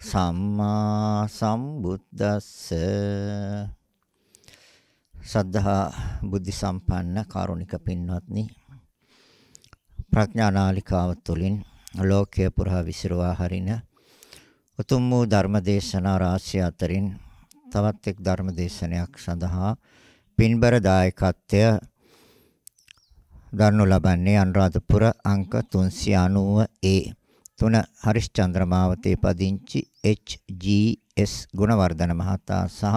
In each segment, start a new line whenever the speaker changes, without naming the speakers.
සම්මා සම්බුද්දස්ස සද්ධා බුද්ධ සම්පන්න කාරුණික පින්වත්නි ප්‍රඥානාලිකාව තුළින් ලෝකය පුරා විසිරුවා හරින උතුම් වූ ධර්මදේශනා රාශිය අතරින් තවත් එක් ධර්මදේශනයක් සඳහා පින්බර දායකත්වය ගන්නු ලබන්නේ අනුරාධපුර අංක 390 A තුන හරිශ්චන්ද්‍ර මාවතේ පදිංචි HGS ගුණවර්ධන මහතා සහ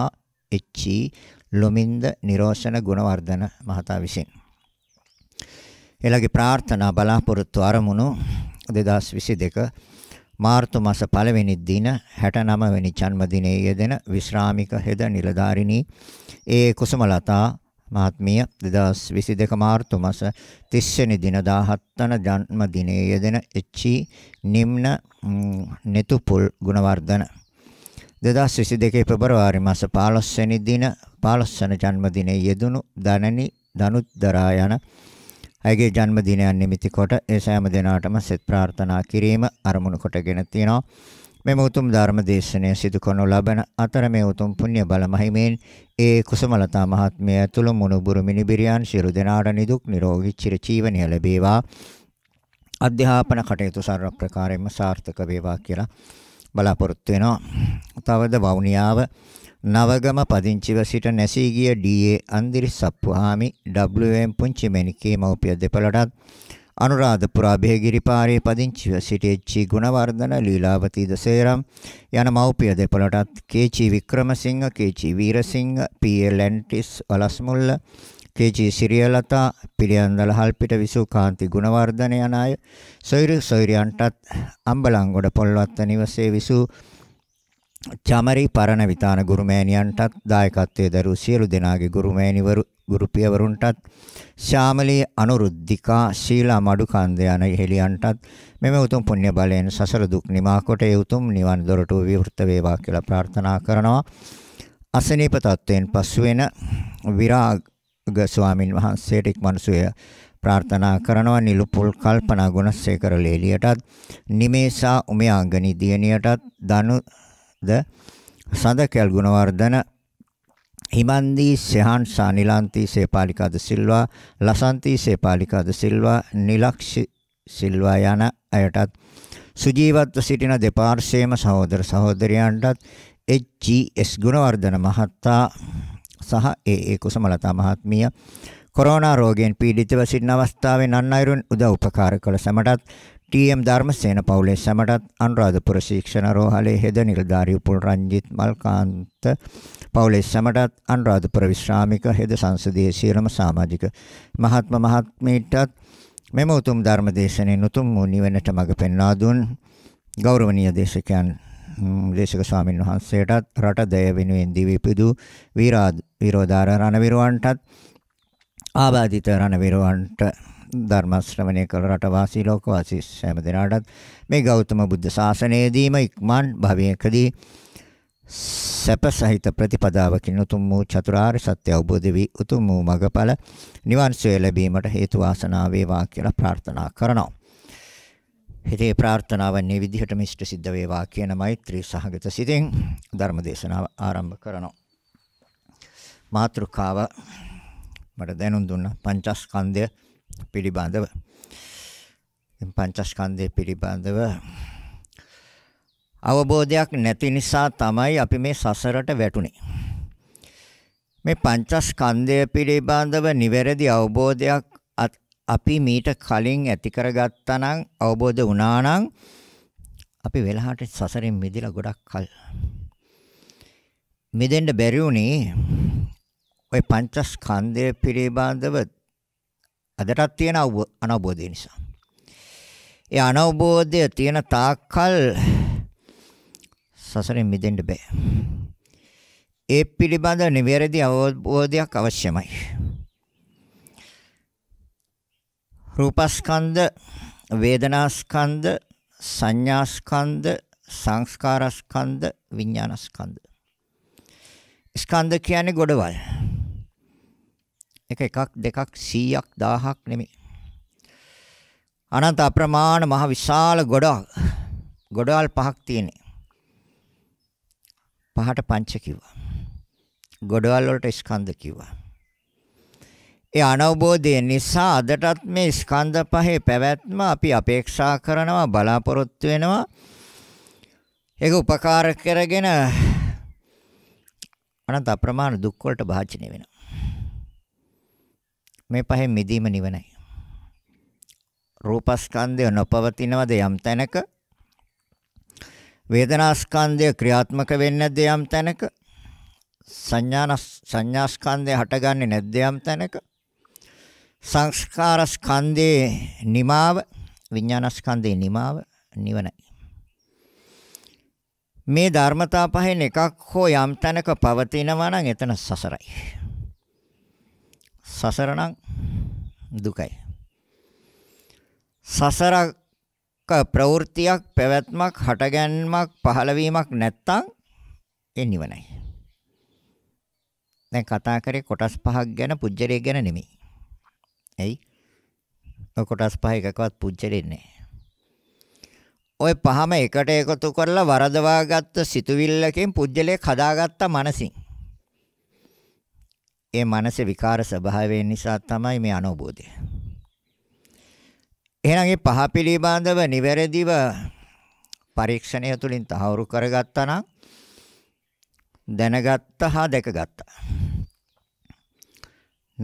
HE ලොමින්ද නිරෝෂණ ගුණවර්ධන මහතා විසින් එලගේ ප්‍රාර්ථනා බලාපොරොත්තු අරමුණු 2022 මාර්තු මාස පළවෙනි දින 69 වෙනි ජන්මදිනයේ යෙදෙන විශ්‍රාමික හෙද නිලධාරිණී ඒ කුසමලතා මහත්මිය 2022 මාර්තු මාස 30 වෙනි දින 17 වන ජන්මදිනයේ යෙදෙන එච්.ඊ. නිම්න නෙතුපුල් ගුණවර්ධන 2022 පෙබරවාරි මාස 15 වෙනි දින 15 වන ජන්මදිනයේ යෙදුණු දනනි දනුද්දරා යන ඇගේ ජන්මදිනයන් නිමිති කොට ඒ සෑම දිනාටම සෙත් ප්‍රාර්ථනා කිරීම අරමුණු කොටගෙන තියෙනවා මෙම උතුම් ධර්ම දේශනය සිදු කරනු ලබන අතර මේ උතුම් පුණ්‍ය බල මහිමෙන් ඒ කුසමලතා මහත්මිය ඇතුළු මුණුබුරු මිනිබිරියන් සියලු දෙනාට නිදුක් නිරෝගී චිර ජීවනය ලැබේවා අධ්‍යාපන කටයුතු සර්ව ප්‍රකාරයෙන්ම සාර්ථක වේවා කියලා බලාපොරොත්තු වෙනවා. තවද වවුනියාව නවගම පදිංචිව සිට නැසී ගිය ඩී.ඒ. අන්දිරිස් සප්පුහාමි WM පුංචි මෙනිකේ මව්පිය දෙපළටත් අනුරාධපුරා බෙහෙගිරි පාරේ පදිංචිව සිටිච්චි ගුණවර්ධන ලීලාවති දසේරම් යන මව්පිය දෙපළටත් K C Wickramasinghe K C Weerasinghe P L. ඇන්ටිස් වලස්මුල්ල කේජී සිරියලතා පිළියන්දල හල්පිට විසුකාන්ති ගුණවර්ධන යන අය සොයිරු සොයිරියන්ටත් අම්බලංගොඩ පොල්වත්ත නිවසේ විසූ චමරි පරණ විතාන ගුරුමෑණියන්ටත් දායකත්වයේ දරූ සියලු දෙනාගේ ගුරුමෑණිවරු ගුරුපියවරුන්ටත් ශාමලී අනුරුද්ධිකා ශීලා මඩුකන්ද යන හෙළියන්ටත් මෙම උතුම් පුණ්‍ය බලයෙන් සසර දුක් නිමා කොට ඒ උතුම් නිවන් දොරටුව විවෘත වේවා කියලා ප්‍රාර්ථනා කරනවා අසනීප තත්වයෙන් පසු වෙන විරාග ස්වාමින් වහන්සේට ඉක්මනසුය ප්‍රාර්ථනා කරනවා නිලුපුල් කල්පනා ගුණසේකර ලේලියටත් නිමේසා උමයාංගනි දියණියටත් දනු ද සඳකැල් ගුණවර්ධන හිමන්දී සහන් සානිලන්ති සේපාලිකාද සිල්වා ලසන්ති සේපාලිකාද සිල්වා නිලක්ෂ සිල්වා යන අයටත් සුජීවත්ව සිටින දෙපාර්ශ්වයේම සහෝදර සහෝදරයන්ටත් එච්.ජී.එස්. ගුණවර්ධන මහතා සහ ඒ.ඒ. කුසමලතා මහත්මිය කොරෝනා රෝගයෙන් පීඩිතව සිටින අවස්ථාවේ නන් අයුරුන් උදව් උපකාර කළ සැමටත් ටී.එම්. ධර්මසේන පවුලේ සැමටත් අනුරාධපුර ශික්ෂණ රෝහලේ හෙද නිලධාරී උපුල් රංජිත් මල්කාන්ත පවුලේ සැමටත් අනුරාධපුර විශ්‍රාමික හෙද සංසදයේ සියලුම සමාජික මහත්ම මහත්මීටත් මෙම උතුම් ධර්ම දේශනේ උතුම් වූ නිවනට මඟ පෙන්වා දුන් ගෞරවනීය දේශකයන් දේශක ස්වාමින් වහන්සේටත් රට දය වෙනුවෙන් දිවිපිදු වීරාද විරෝධාර රණවිරවන්ටත් ආබාධිත රණවිරවන්ට ධර්ම ශ්‍රවණය කළ රටවාසී ලෝකවාසී හැම දිනාටත් මේ ගෞතම බුද්ධ ශාසනයේදීම ඉක්මන් භවයකදී සැප සහිත ප්‍රතිපදාවකින් උතුම් වූ චතුරාර්ය සත්‍ය අවබෝධ වී උතුම් වූ මඟඵල නිවන් සුවය ලැබීමට හේතු වාසනා වේවා කියලා ප්‍රාර්ථනා කරනවා. හිතේ ප්‍රාර්ථනාවන් මේ විදිහට මිෂ්ට සිද්ධ වේවා කියන මෛත්‍රී සහගත සිතෙන් ධර්ම දේශනාව ආරම්භ කරනවා. මාතෘකාව මට දැනුම් දුන්න පංචස්කන්ධය පිළිබඳව පංචස්කන්ධය පිළිබඳව අවබෝධයක් නැති නිසා තමයි අපි මේ සසරට වැටුනේ. මේ පංචස්කන්ධය පිළිබඳව නිවැරදි අවබෝධයක් අපි මීට කලින් ඇති කරගත්තා නම් අවබෝධ වුණා නම් අපි වෙලහාට සසරෙන් මිදලා ගොඩක් කල මිදෙන්න බැරි වුණේ ওই පංචස්කන්ධය පිළිබඳව අදටත් තියෙන අනවබෝධය නිසා. ඒ අනවබෝධය තියෙන තාක්කල් සසරෙන් මිදෙන්න බෑ. ඒ පිළිබඳ නිවැරදි අවබෝධයක් අවශ්‍යමයි. රූපස්කන්ධ, වේදනාස්කන්ධ, සංඥාස්කන්ධ, සංස්කාරස්කන්ධ, විඥානස්කන්ධ. ස්කන්ධ කියන්නේ ගොඩවල්. එක එකක් දෙකක් 100ක් 1000ක් නෙමෙයි. අනන්ත අප්‍රමාණ මහ විශාල ගොඩක් ගොඩවල් පහක් තියෙනවා. පහට පංච කිව්වා. ගොඩවල් වලට ස්කන්ධ කිව්වා. ඒ අනවබෝධය නිසා අදටත් මේ ස්කන්ධ පහේ පැවැත්ම අපි අපේක්ෂා කරනවා බලාපොරොත්තු වෙනවා. ඒක උපකාර කරගෙන අනන්ත අප්‍රමාණ දුක් වලට භාජනය වෙනවා. මේ පහෙන් මිදීම නිවනයි. රූපස්කන්ධය නොපවතිනවද යම් තැනක? වේදනාස්කන්ධය ක්‍රියාත්මක වෙන්නේ නැද්ද යම් තැනක? සංඥා සංඥාස්කන්ධය හටගන්නේ නැද්ද යම් තැනක? සංස්කාරස්කන්ධේ නිමාව විඥානස්කන්ධේ නිමාව නිවනයි. මේ ධර්මතා පහෙන් එකක් හෝ යම් තැනක පවතිනවා නම් එතන සසරයි. සසර නම් දුකයි. සසරක ප්‍රවෘත්තියක් පැවැත්මක් හටගැන්මක් පහළවීමක් නැත්තම් ඒ නිවනයි. දැන් කතා කරේ කොටස් පහක් ගැන පුජ්‍යලේ ගැන නෙමෙයි. එයි. ඔය කොටස් පහ එකකවත් පුජ්‍යලේ නැහැ. ඔය පහම එකට එකතු කරලා වරදවාගත්ත සිතුවිල්ලකින් පුජ්‍යලේ හදාගත්ත මනසින් ඒ මනස විකාර ස්වභාවයෙන් නිසා තමයි මේ අනුබෝධය. එහෙනම් මේ පහ පිළිබඳව නිවැරදිව පරීක්ෂණය තුළින් තහවුරු කරගත්තා නම් දැනගත්තා හා දැකගත්තා.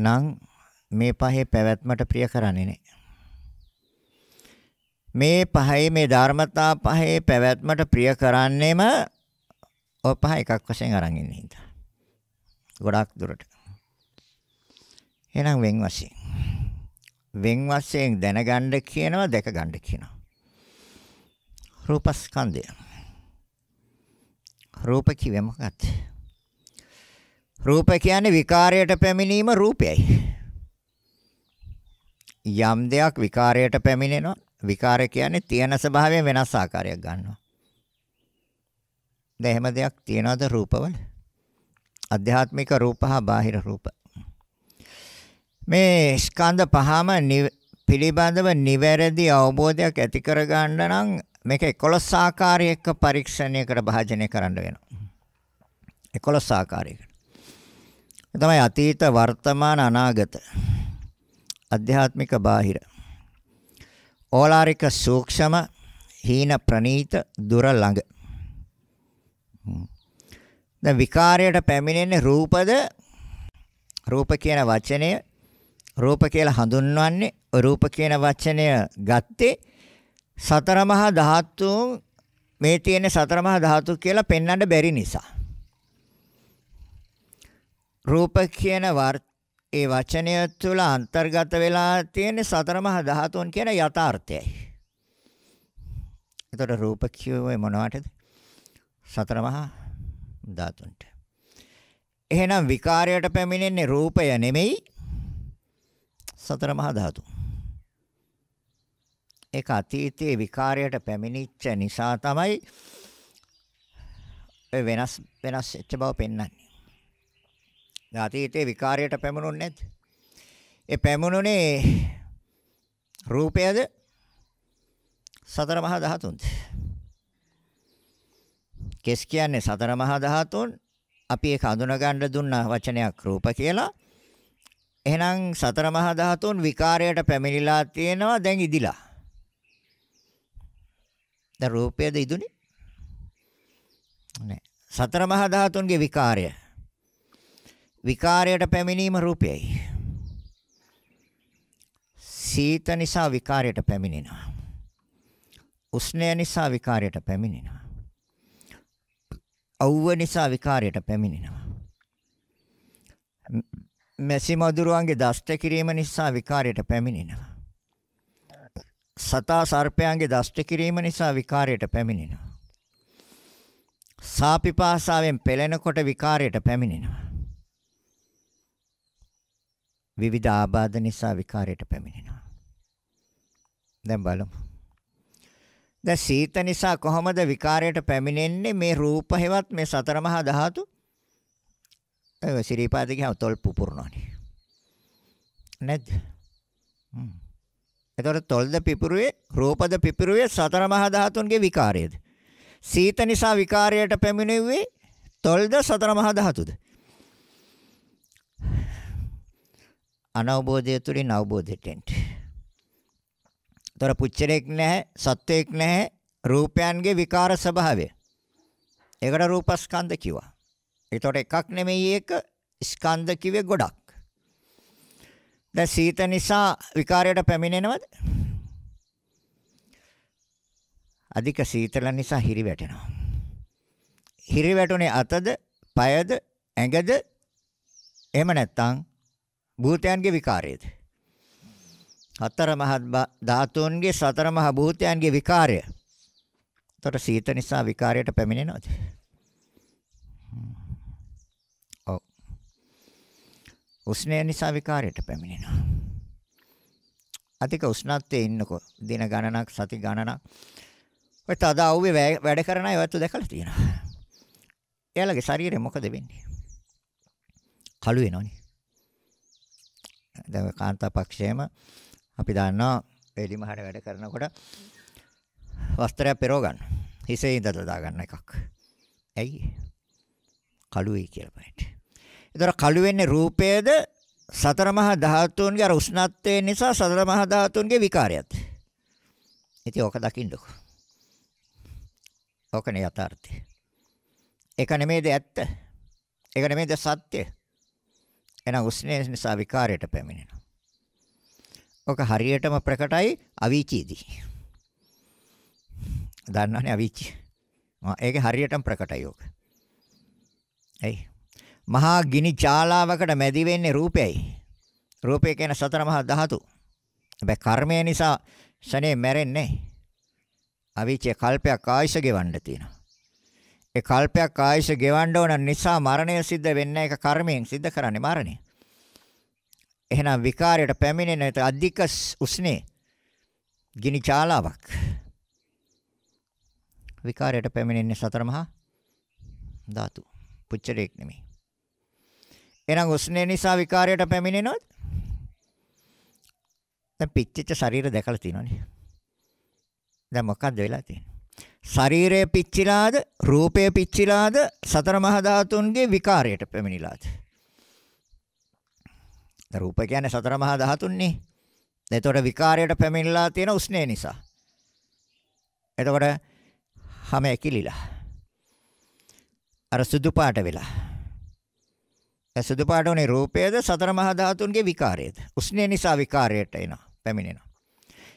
නම් මේ පහේ පැවැත්මට ප්‍රිය කරන්නේ නැහැ. මේ පහේ මේ ධර්මතා පහේ පැවැත්මට ප්‍රිය කරන්නේම ඔය පහ එකක් වශයෙන් අරන් ඉන්නේ හිතා. ගොඩක් දුරට. එහෙනම් වෙන් වශයෙන්. වෙන් වශයෙන් දැනගන්න කියනවා දැකගන්න කියනවා. රූපස්කන්ධය. රූප කිව්වෙ මොකක්ද? රූප කියන්නේ විකාරයට පැමිණීම රූපයයි. යම් දෙයක් විකාරයට පැමිණෙනවා විකාර කියන්නේ තියෙන ස්වභාවයෙන් වෙනස් ආකාරයක් ගන්නවා. දැන් එහෙම දෙයක් තියනවාද රූපවල? අධ්‍යාත්මික රූප හා බාහිර රූප. මේ ස්කන්ධ පහම පිළිබඳව නිවැරදි අවබෝධයක් ඇති කරගන්න නම් මේක 11 ආකාරයක පරීක්ෂණයකට භාජනය කරන්න වෙනවා. 11 ආකාරයකට. තමයි අතීත වර්තමාන අනාගත. අධ්‍යාත්මික බාහිර. ඕලාරික සූක්ෂම හීන ප්‍රනීත දුර ළඟ. දැන් විකාරයට පැමිණෙන්නේ රූපද රූප කියන වචනය රූප කියලා හඳුන්වන්නේ රූප කියන වචනය ගත්තේ සතර මහා ධාතු මේ තියෙන සතර මහා ධාතු කියලා පෙන්වන්න බැරි නිසා. රූප කියන ඒ වචනය තුළ අන්තර්ගත වෙලා තියෙන සතර මහා ධාතුන් කියන යථාර්ථයයි. එතකොට රූප කියුවේ මොනවටද? සතර මහා ධාතුන්ට. එහෙනම් විකාරයට පැමිණෙන්නේ රූපය නෙමෙයි සතර මහා ධාතු. ඒක අතීතයේ විකාරයට පැමිණිච්ච නිසා තමයි ඔය වෙනස් වෙනස් වෙච්ච බව පෙන්වන්නේ. අතීතයේ විකාරයට පැමුණුනේ නැද්ද? ඒ පැමුණුනේ රූපයද සතර මහා ධාතුන්ද? කෙස් කියන්නේ සතර මහා ධාතුන් අපි ඒක හඳුනා ගන්න දුන්න වචනයක් රූප කියලා. එහෙනම් සතර මහා ධාතුන් විකාරයට පැමිණිලා තියෙනවා දැන් ඉදිලා. දැන් රූපයද ඉදුනේ? නෑ. සතර මහා ධාතුන්ගේ විකාරය. විකාරයට පැමිණීම රූපයයි. සීත නිසා විකාරයට පැමිණෙනවා. උෂ්ණය නිසා විකාරයට පැමිණෙනවා. අවුව නිසා විකාරයට පැමිණෙනවා. මැසි මදුරුවන්ගේ දෂ්ට කිරීම නිසා විකාරයට පැමිණෙනවා. සතා සර්පයන්ගේ දෂ්ට කිරීම නිසා විකාරයට පැමිණෙනවා. සාපිපාසාවෙන් පෙළෙනකොට විකාරයට පැමිණෙනවා. විවිධ ආබාධ නිසා විකාරයට පැමිණෙනවා. දැන් බලමු. දැන් සීත නිසා කොහොමද විකාරයට පැමිණෙන්නේ මේ රූප හේවත් මේ සතර මහා ධාතු? ඔය සිරීපාද ගියාම තොල් පුපුරනවනේ. නැද්ද? හ්ම්. එතකොට තොල්ද පිපුරුවේ රූපද පිපුරුවේ සතර මහා ධාතුන්ගේ විකාරයේද? සීත නිසා විකාරයට පැමිණෙව්වේ තොල්ද සතර මහා ධාතුද? අනවබෝධය තුලින් අවබෝධයට එන්න. තොර පුච්චරයක් නැහැ, සත්වයක් නැහැ, රූපයන්ගේ විකාර ස්වභාවය. ඒකට රූපස්කන්ධ කිව්වා. ඒතකොට එකක් නෙමෙයි ඒක ස්කන්ධ කිව්වේ ගොඩක්. දැන් සීත නිසා විකාරයට පැමිණෙනවද? අධික සීතල නිසා හිරි වැටෙනවා. හිරි වැටුනේ අතද, পায়ද, ඇඟද? එහෙම නැත්නම් භූතයන්ගේ විකාරයේද? හතර මහ ධාතුන්ගේ සතර මහ භූතයන්ගේ විකාරය. එතකොට සීත නිසා විකාරයට පැමිණෙනවද? උෂ්ණය නිසා විකාරයට පැමිණෙනවා. අධික උෂ්ණත්වයේ ඉන්නකො දින ගණනක් සති ගණනක් ඔය තද අවුවේ වැඩ කරන අය ඔයත් දැකලා තියෙනවා. එයාලගේ ශරීරය මොකද වෙන්නේ? කළු වෙනවනේ. දැන් කාන්තා පක්ෂයේම අපි දන්නවා එලිමහට වැඩ කරනකොට වස්ත්‍රය පෙරව ගන්න. හිසේ ඉඳලා දා ගන්න එකක්. ඇයි? කළුයි කියලා බලන්න. ඒතර කළු වෙන්නේ රූපයේද සතර මහා ධාතුන්ගේ අර උෂ්ණත්වය නිසා සතර මහා ධාතුන්ගේ විකාරයත්. ඉතින් ඕක දකින්නකෝ. ඕකනේ යථාර්ථය. ඒක නෙමෙයිද ඇත්ත? ඒක නෙමෙයිද සත්‍ය? එහෙනම් උස්නේ නිසා විකාරයට පැමිණෙනවා. ඔක හරියටම ප්‍රකටයි අවීචීදී. දන්නවනේ අවීචී. ඒක හරියටම ප්‍රකටයි ඔක. එයි මහා ගිනි චාලාවකට මැදි වෙන්නේ රූපයයි. රූපය කියන සතර මහා ධාතු. හැබැයි කර්මය නිසා ශනේ මැරෙන්නේ අවිචේ කල්පයක් ආයස ගෙවන්න තියෙනවා. ඒ කල්පයක් ආයස ගෙවන්න ඕන නිසා මරණය සිද්ධ වෙන්නේ ඒක කර්මයෙන් සිද්ධ කරන්නේ මරණය. එහෙනම් විකාරයට පැමිණෙන අධික උස්නේ ගිනි චාලාවක්. විකාරයට පැමිණෙන්නේ සතර මහා ධාතු. පුච්චරයක් නෙමෙයි. එහෙනම් උස්නේ නිසා විකාරයට පැමිණෙනවද? දැන් පිච්චිච්ච ශරීර දැකලා තියෙනවනේ. දැන් මොකක්ද වෙලා තියෙන්නේ? ශරීරය පිච්චිලාද රූපය පිච්චිලාද සතර මහා ධාතුන්ගේ විකාරයට පැමිණිලාද රූප කියන්නේ සතර මහා ධාතුන්නේ එතකොට විකාරයට පැමිණිලා තියෙන උස්නේ නිසා එතකොට හැම ඇකිලිලා අර සුදු පාට වෙලා සුදු පාට උනේ රූපයද සතර මහා ධාතුන්ගේ විකාරයද? උස්නේ නිසා විකාරයට එනවා, පැමිණෙනවා.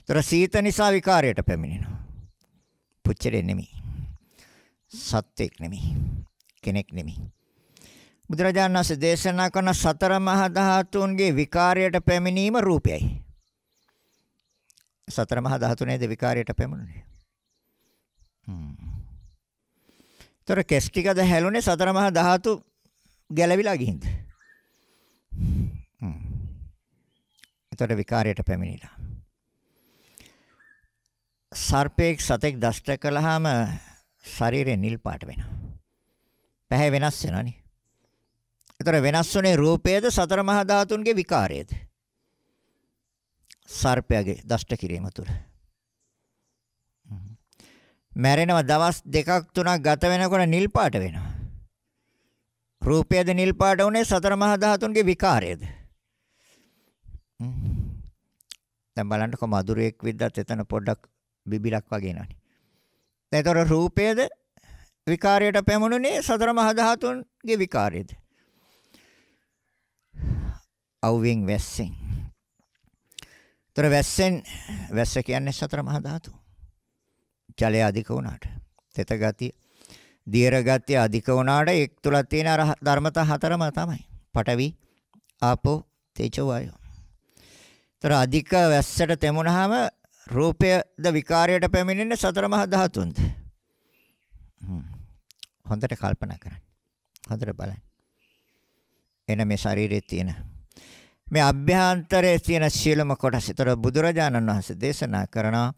ඒතර සීත නිසා විකාරයට පැමිණෙනවා. පුච්චරේ නෙමෙයි. සත්වෙක් නෙමෙයි. කෙනෙක් නෙමෙයි. බුදුරජාණන් වහන්සේ දේශනා කරන සතර මහා ධාතුන්ගේ විකාරයට පැමිණීම රූපයයි. සතර මහා ධාතු නේද විකාරයට පැමිණුනේ. හ්ම්. ඒතර කෙස් ටිකද හැලුනේ සතර මහා ධාතු ගැලවිලා ගිහින්ද? හ්ම්. එතකොට විකාරයට පැමිණිලා. සර්පෙක් සතෙක් දෂ්ට කළාම ශරීරය නිල් පාට වෙනවා. පැහැ වෙනස් වෙනවනේ. එතකොට වෙනස් වුනේ රූපයේද සතර මහා ධාතුන්ගේ විකාරයේද? සර්පයාගේ දෂ්ට කිරීම තුළ. මැරෙනව දවස් දෙකක් තුනක් ගත වෙනකොට නිල් පාට වෙනවා. රූපයද නිල් පාට උනේ සතර මහා ධාතුන්ගේ විකාරයද? දැන් බලන්නකො මధుරයක් විද්දත් එතන පොඩ්ඩක් බිබිලක් වගේ නනේ. එතකොට රූපයේද විකාරයට පැමුණුනේ සතර මහා ධාතුන්ගේ විකාරයේද? අවුවෙන් වැස්සෙන්. ତොර වැස්සෙන් වැස්ස කියන්නේ සතර මහා ධාතු. ජලය අධික වුණාට තෙත ගතිය දීර්ඝගතිය අධික වුණාට එක් තුල තියෙන අර ධර්මතා හතරම තමයි. පඨවි, ආපෝ, තේජෝ වායෝ. ତර අධික වැස්සට තෙමුණාම රූපයද විකාරයට පැමිණෙන්නේ සතර මහා ධාතුන්ද. හොඳට කල්පනා කරන්න. හොඳට බලන්න. එන මේ ශරීරයේ තියෙන මේ අභ්‍යන්තරයේ තියෙන සියලුම කොටස්. ඒතර බුදුරජාණන් වහන්සේ දේශනා කරනවා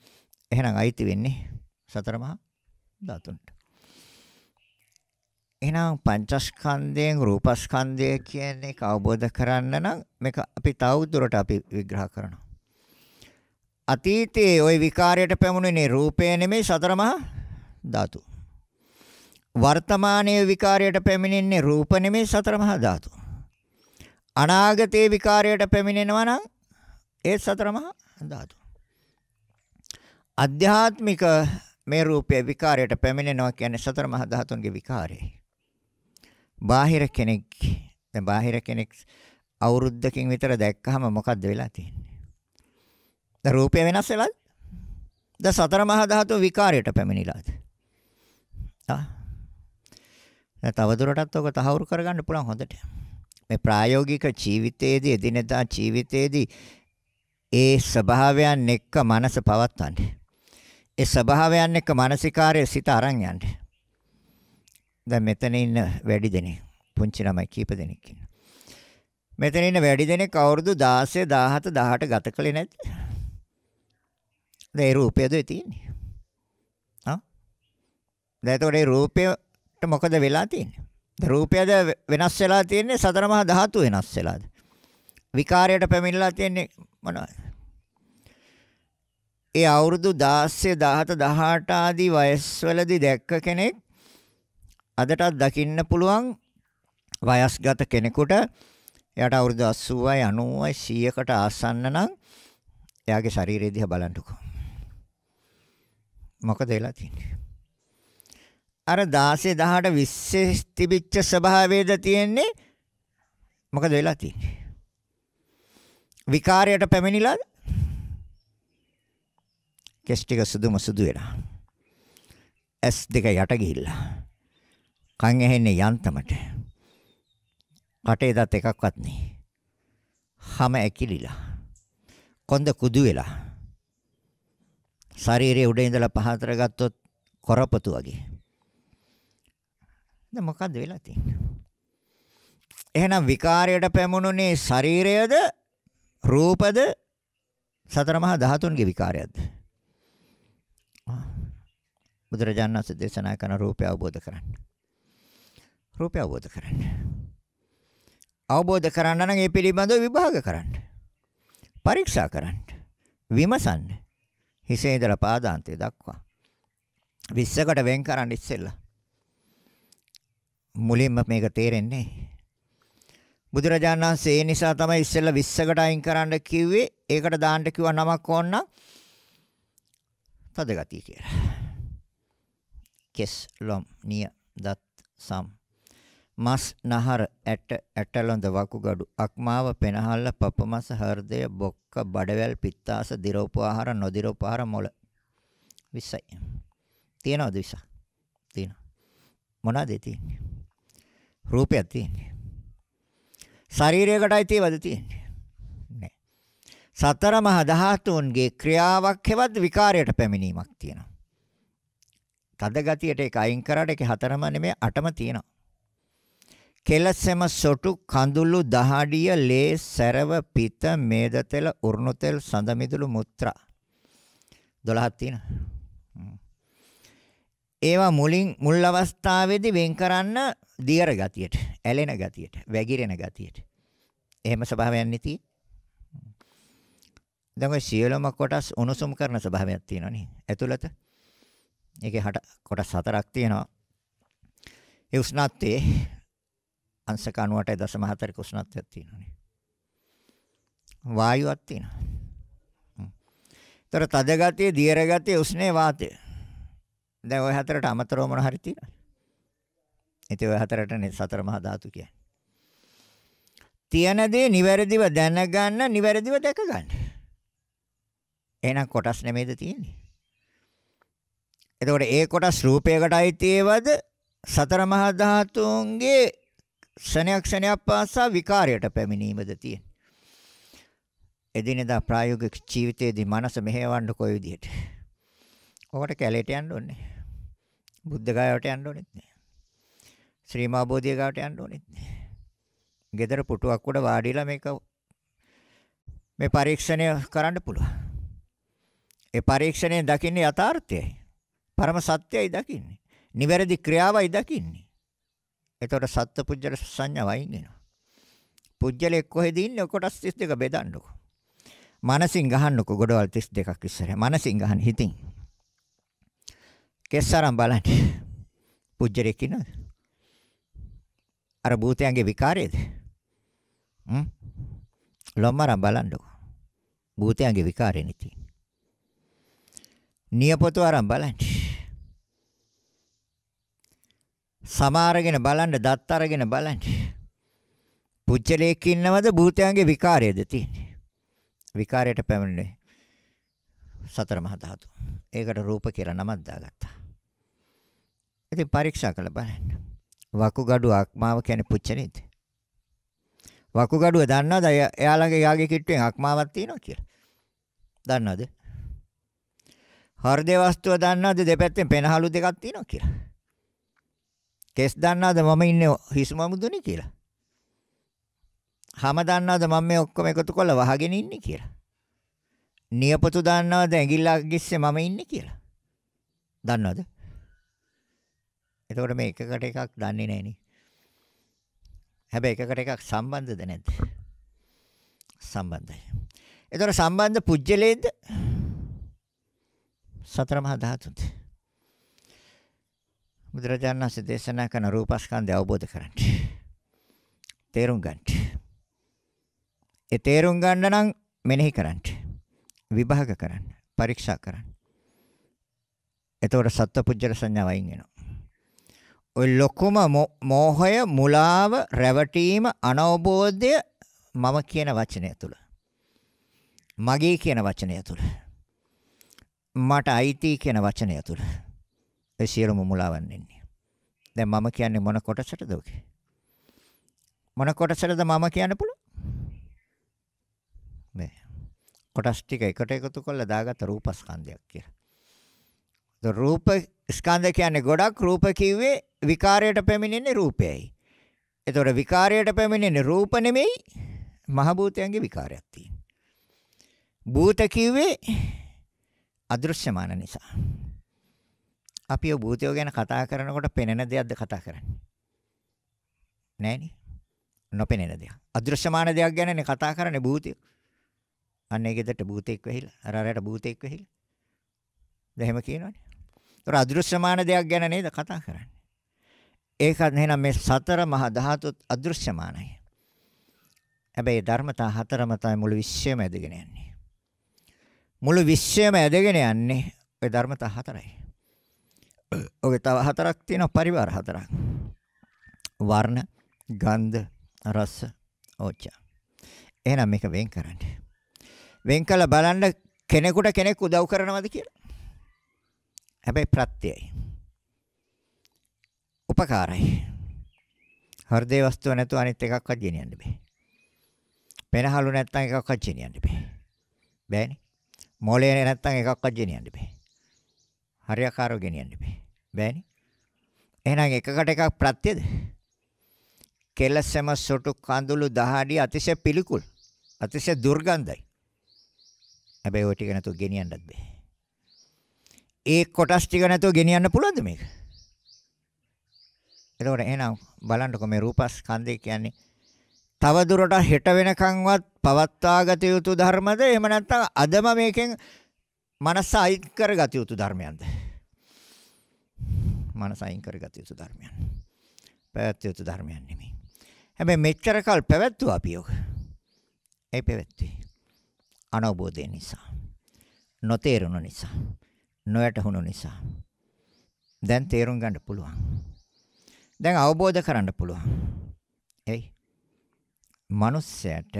එහෙනම් අයිති වෙන්නේ සතර මහා ධාතුන්ට. එහෙනම් පංචස්කන්ධයෙන් රූපස්කන්ධය කියන එක අවබෝධ කරන්න නම් මේක අපි තව දුරට අපි විග්‍රහ කරනවා. අතීතයේ ওই විකාරයට පැමුණෙන්නේ රූපය නෙමෙයි සතර මහා ධාතු. වර්තමානයේ විකාරයට පැමිණෙන්නේ රූප නෙමෙයි සතර මහා ධාතු. අනාගතයේ විකාරයට පැමිණෙනවා නම් ඒ සතර මහා ධාතු. අධ්‍යාත්මික මේ රූපය විකාරයට පැමිණෙනවා කියන්නේ සතර මහා ධාතුන්ගේ විකාරයයි. බාහිර කෙනෙක් දැන් බාහිර කෙනෙක් අවුරුද්දකින් විතර දැක්කහම මොකද්ද වෙලා තියෙන්නේ? ද රූපය වෙනස් වෙලාද? ද සතර මහා ධාතු විකාරයට පැමිණිලාද? ආ. දැන් තවදුරටත් ඔක තහවුරු කරගන්න පුළුවන් හොඳට. මේ ප්‍රායෝගික ජීවිතයේදී එදිනෙදා ජීවිතයේදී ඒ ස්වභාවයන් එක්ක මනස පවත්වන්නේ. ඒ ස්වභාවයන් එක්ක මානසිකාරයේ සිත අරන් යන්නේ. දැන් මෙතන ඉන්න වැඩි දෙනෙක් පුංචි ළමයි කීප දෙනෙක් ඉන්නවා. මෙතන ඉන්න වැඩි දෙනෙක් අවුරුදු 16 17 18 ගත කළේ නැද්ද? දැන් ඒ රූපයද තියෙන්නේ. ආ? දැන් ඒතකොට ඒ රූපයට මොකද වෙලා තියෙන්නේ? රූපයද වෙනස් වෙලා තියෙන්නේ සතර මහා ධාතු වෙනස් වෙලාද විකාරයට පැමිණලා තියෙන්නේ මොනවද ඒ අවුරුදු 16 17 18 ආදී වයස්වලදී දැක්ක කෙනෙක් අදටත් දකින්න පුළුවන් වයස්ගත කෙනෙකුට එයාට අවුරුදු 80යි 90යි 100කට ආසන්න නම් එයාගේ ශරීරය දිහා බලන්නකෝ. මොකද වෙලා තියෙන්නේ? අර 16 18 20 තිබිච්ච ස්වභාවයේද තියෙන්නේ මොකද වෙලා තියෙන්නේ? විකාරයට පැමිණිලාද? කෙස් ටික සුදුම සුදු වෙලා. S2 යට ගිහිල්ලා. කන් ඇහෙන්නේ යන්තමට. කටේ දත් එකක්වත් නෑ. හැම ඇකිලිලා. කොන්ද කුදු වෙලා. ශරීරයේ උඩ ඉඳලා පහතර ගත්තොත් කොරපතු වගේ. දැන් මොකද්ද වෙලා තියෙන්නේ? එහෙනම් විකාරයට පැමුණුනේ ශරීරයද රූපද සතර මහා ධාතුන්ගේ විකාරයක්ද? බුදුරජාණන් වහන්සේ දේශනා කරන රූපය අවබෝධ කරගන්න. රූපය අවබෝධ කරන්න. අවබෝධ කරන්න නම් ඒ පිළිබඳව විභාග කරන්න. පරීක්ෂා කරන්න. විමසන්න. හිසේ ඉඳලා පාදාන්තය දක්වා. 20කට වෙන් කරන්න ඉස්සෙල්ලා. මුලින්ම මේක තේරෙන්නේ බුදුරජාණන් වහන්සේ ඒ නිසා තමයි ඉස්සෙල්ලා 20කට අයින් කරන්න කිව්වේ. ඒකට දාන්න කිව්ව නමක් ඕන නම් තදගතිය කියලා. කෙස් ලොම් නිය දත් සම් මස් නහර ඇට ඇටලොඳ වකුගඩු අක්මාව පෙනහල්ල පපමස හෘදය බොක්ක බඩවැල් පිත්තාස දිරෝපආහාර නොදිරෝපආහාර මොළ 20යි තියනවද 20ක් තියනවා මොනවද තියෙන්නේ රූපයක් තියෙන්නේ ශරීරයකටයි තියවද තියෙන්නේ නෑ සතර මහා ධාතුන්ගේ ක්‍රියාවක් හෙවත් විකාරයට පැමිණීමක් තියෙනවා තද ගතියට ඒක අයින් කරාට ඒක හතරම නෙමෙයි අටම තියෙනවා කෙලසෙම සොටු කඳුළු දහඩිය ලේ සැරව පිත මේද තෙල උරුණු තෙල් සඳ මිදුළු මුත්‍රා 12ක් තියෙනවා ඒවා මුලින් මුල් අවස්ථාවේදී වෙන් කරන්න දියර ගතියට ඇලෙන ගතියට වැగిරෙන ගතියට එහෙම ස්වභාවයක් නැති දැන් ඔය සියලුම කොටස් උණුසුම් කරන ස්වභාවයක් තියෙනවා නේ ඇතුළත ඒකේ හට කොටස් හතරක් තියෙනවා ඒ උෂ්ණත්වයේ අංශක 98.4ක උෂ්ණත්වයක් තියෙනවානේ. වායුවක් තියෙනවා. ඒතර තද ගතිය, දියර ගතිය, උෂ්ණේ වාතය. දැන් ওই හතරට අමතරව මොන හරි තියෙනවද? ඉතින් ওই හතරටනේ සතර මහා ධාතු කියන්නේ. තියෙන දේ නිවැරදිව දැනගන්න, නිවැරදිව දැකගන්න. එහෙනම් කොටස් නෙමෙයිද තියෙන්නේ? එතකොට ඒ කොටස් රූපයකට අයිති ඒවද? සතර මහා ධාතුන්ගේ ක්ෂණයක් ක්ෂණයක් පාසා විකාරයට පැමිණීමද තියෙන්නේ. එදිනෙදා ප්‍රායෝගික ජීවිතයේදී මනස මෙහෙවන්න කොයි විදිහට? ඔකට කැලේට යන්න ඕනේ. බුද්ධ ගායට යන්න ඕනෙත් නෑ. ශ්‍රී මාබෝධිය ගාවට යන්න ඕනෙත් නෑ. ගෙදර පුටුවක් උඩ වාඩිලා මේක මේ පරීක්ෂණය කරන්න පුළුවන්. ඒ පරීක්ෂණය දකින්නේ යථාර්ථයයි. පරම සත්‍යයයි දකින්නේ. නිවැරදි ක්‍රියාවයි දකින්නේ. එතකොට සත්පුජ්‍යල සංඥා වයින් වෙනවා. පුජ්‍යලෙ කොහෙද ඉන්නේ? කොටස් 32 බෙදන්නකො. මනසින් ගහන්නකො ගොඩවල් 32ක් ඉස්සරහ. මනසින් ගහන හිතින්. කෙස්සරම් බලන්න. පුජ්‍යලෙ කිනවද? අර භූතයන්ගේ විකාරයේද? හ්ම්? ලොම්මරම් බලන්නකො. භූතයන්ගේ විකාරෙ නෙති. නියපොතු අරන් බලන්න. සමාරගෙන බලන්න දත් අරගෙන බලන්න. පුච්චලයක් ඉන්නවද භූතයන්ගේ විකාරයද තියෙන්නේ? විකාරයට පැමිණෙන්නේ සතර මහා ධාතු. ඒකට රූප කියලා නමක් දාගත්තා. ඉතින් පරීක්ෂා කළ බලන්න. වකුගඩු අක්මාව කියන්නේ පුච්චනේද? වකුගඩුව දන්නවද? එයා ළඟ යාගේ කිට්ටුවෙන් අක්මාවක් තියෙනවා කියලා. දන්නවද? හෘද වස්තුව දන්නවද? දෙපැත්තෙන් පෙනහළු දෙකක් තියෙනවා කියලා. කෙස් දන්නවද මම ඉන්නේ හිස් මමුදුනේ කියලා? හැම දන්නවද මම මේ ඔක්කොම එකතු කරලා වහගෙන ඉන්නේ කියලා? නියපොතු දන්නවද ඇඟිල්ලක් ගිස්සේ මම ඉන්නේ කියලා? දන්නවද? එතකොට මේ එකකට එකක් දන්නේ නැහෙනි. හැබැයි එකකට එකක් සම්බන්ධද නැද්ද? සම්බන්ධයි. එතකොට සම්බන්ධ පුජ්‍යලේද? සතර මහා ධාතුන්ද? බුදුරජාණන් වහන්සේ දේශනා කරන රූපස්කන්ධය අවබෝධ කරගන්න. තේරුම් ගන්න. ඒ තේරුම් ගන්න නම් මෙනෙහි කරන්න. විභාග කරන්න. පරීක්ෂා කරන්න. එතකොට සත්පුජ්‍යල සංඥාව අයින් වෙනවා. ඔය ලොකුම මෝහය, මුලාව, රැවටීම, අනවබෝධය මම කියන වචනය තුල. මගේ කියන වචනය තුල. මට අයිති කියන වචනය තුල. ඒ සියලුම මුලාවන් එන්නේ. දැන් මම කියන්නේ මොන කොටසටද ඔකේ? මොන කොටසටද මම කියන්න පුළුවන්? මේ කොටස් ටික එකට එකතු කරලා දාගත්ත රූපස්කන්ධයක් කියලා. ද රූප ස්කන්ධ කියන්නේ ගොඩක් රූප කිව්වේ විකාරයට පැමිණෙන රූපයයි. ඒතොර විකාරයට පැමිණෙන රූප නෙමෙයි මහ භූතයන්ගේ විකාරයක් තියෙන්නේ. භූත කිව්වේ අදෘශ්‍යමාන නිසා. අපි ඔය භූතයෝ ගැන කතා කරනකොට පෙනෙන දෙයක්ද කතා කරන්නේ? නෑනේ. නොපෙනෙන දෙයක්. අදෘශ්‍යමාන දෙයක් ගැනනේ කතා කරන්නේ භූතයෝ. අන්න ඒකෙදට භූතෙක් වෙහිලා, අර අරට භූතෙක් වෙහිලා. දැන් එහෙම කියනවනේ. ඒතර අදෘශ්‍යමාන දෙයක් ගැන නේද කතා කරන්නේ? ඒකත් එහෙනම් මේ සතර මහා ධාතුත් අදෘශ්‍යමානයි. හැබැයි ධර්මතා හතරම තමයි මුළු විශ්වයම ඇදගෙන යන්නේ. මුළු විශ්වයම ඇදගෙන යන්නේ ওই ධර්මතා හතරයි. ඔගේ තව හතරක් තියෙනවා පරිවාර හතරක්. වර්ණ, ගන්ධ, රස, ඕචා. එහෙනම් මේක වෙන් කරන්න. වෙන් කළ බලන්න කෙනෙකුට කෙනෙක් උදව් කරනවද කියලා. හැබැයි ප්‍රත්‍යයයි. උපකාරයි. හෘදේ වස්තුව නැතුව අනිත් එකක්වත් ගෙනියන්න බෑ. පෙනහළු නැත්තම් එකක්වත් ගෙනියන්න බෑ. බෑනේ. මොලේ නැත්තම් එකක්වත් ගෙනියන්න බෑ. හරියාකාරව ගෙනියන්න බෑ. බෑනේ. එහෙනම් එකකට එකක් ප්‍රත්‍යද? කෙලසම සොටු කඳුළු දහඩිය අතිශය පිළිකුල්. අතිශය දුර්ගන්ධයි. හැබැයි ওই ටික නැතුව ගෙනියන්නත් බෑ. ඒ කොටස් ටික නැතුව ගෙනියන්න පුළුවන්ද මේක? එතකොට එහෙනම් බලන්නකො මේ රූපස්කන්ධය කියන්නේ තව දුරට හෙට වෙනකන්වත් පවත්වාගත යුතු ධර්මද එහෙම නැත්නම් අදම මේකෙන් මනස අයින් කරගත යුතු ධර්මයන්ද? මනස අයින් කරගත යුතු ධර්මයන්. පැවැත්විය යුතු ධර්මයන් නෙමෙයි. හැබැයි මෙච්චර කල් පැවැත්වුවා අපි යෝග. ඒ පැවැත්වි. අනවබෝධය නිසා. නොතේරුණු නිසා. නොයටහුණු නිසා. දැන් තේරුම් ගන්න පුළුවන්. දැන් අවබෝධ කරන්න පුළුවන්. එයි. මනුස්සයට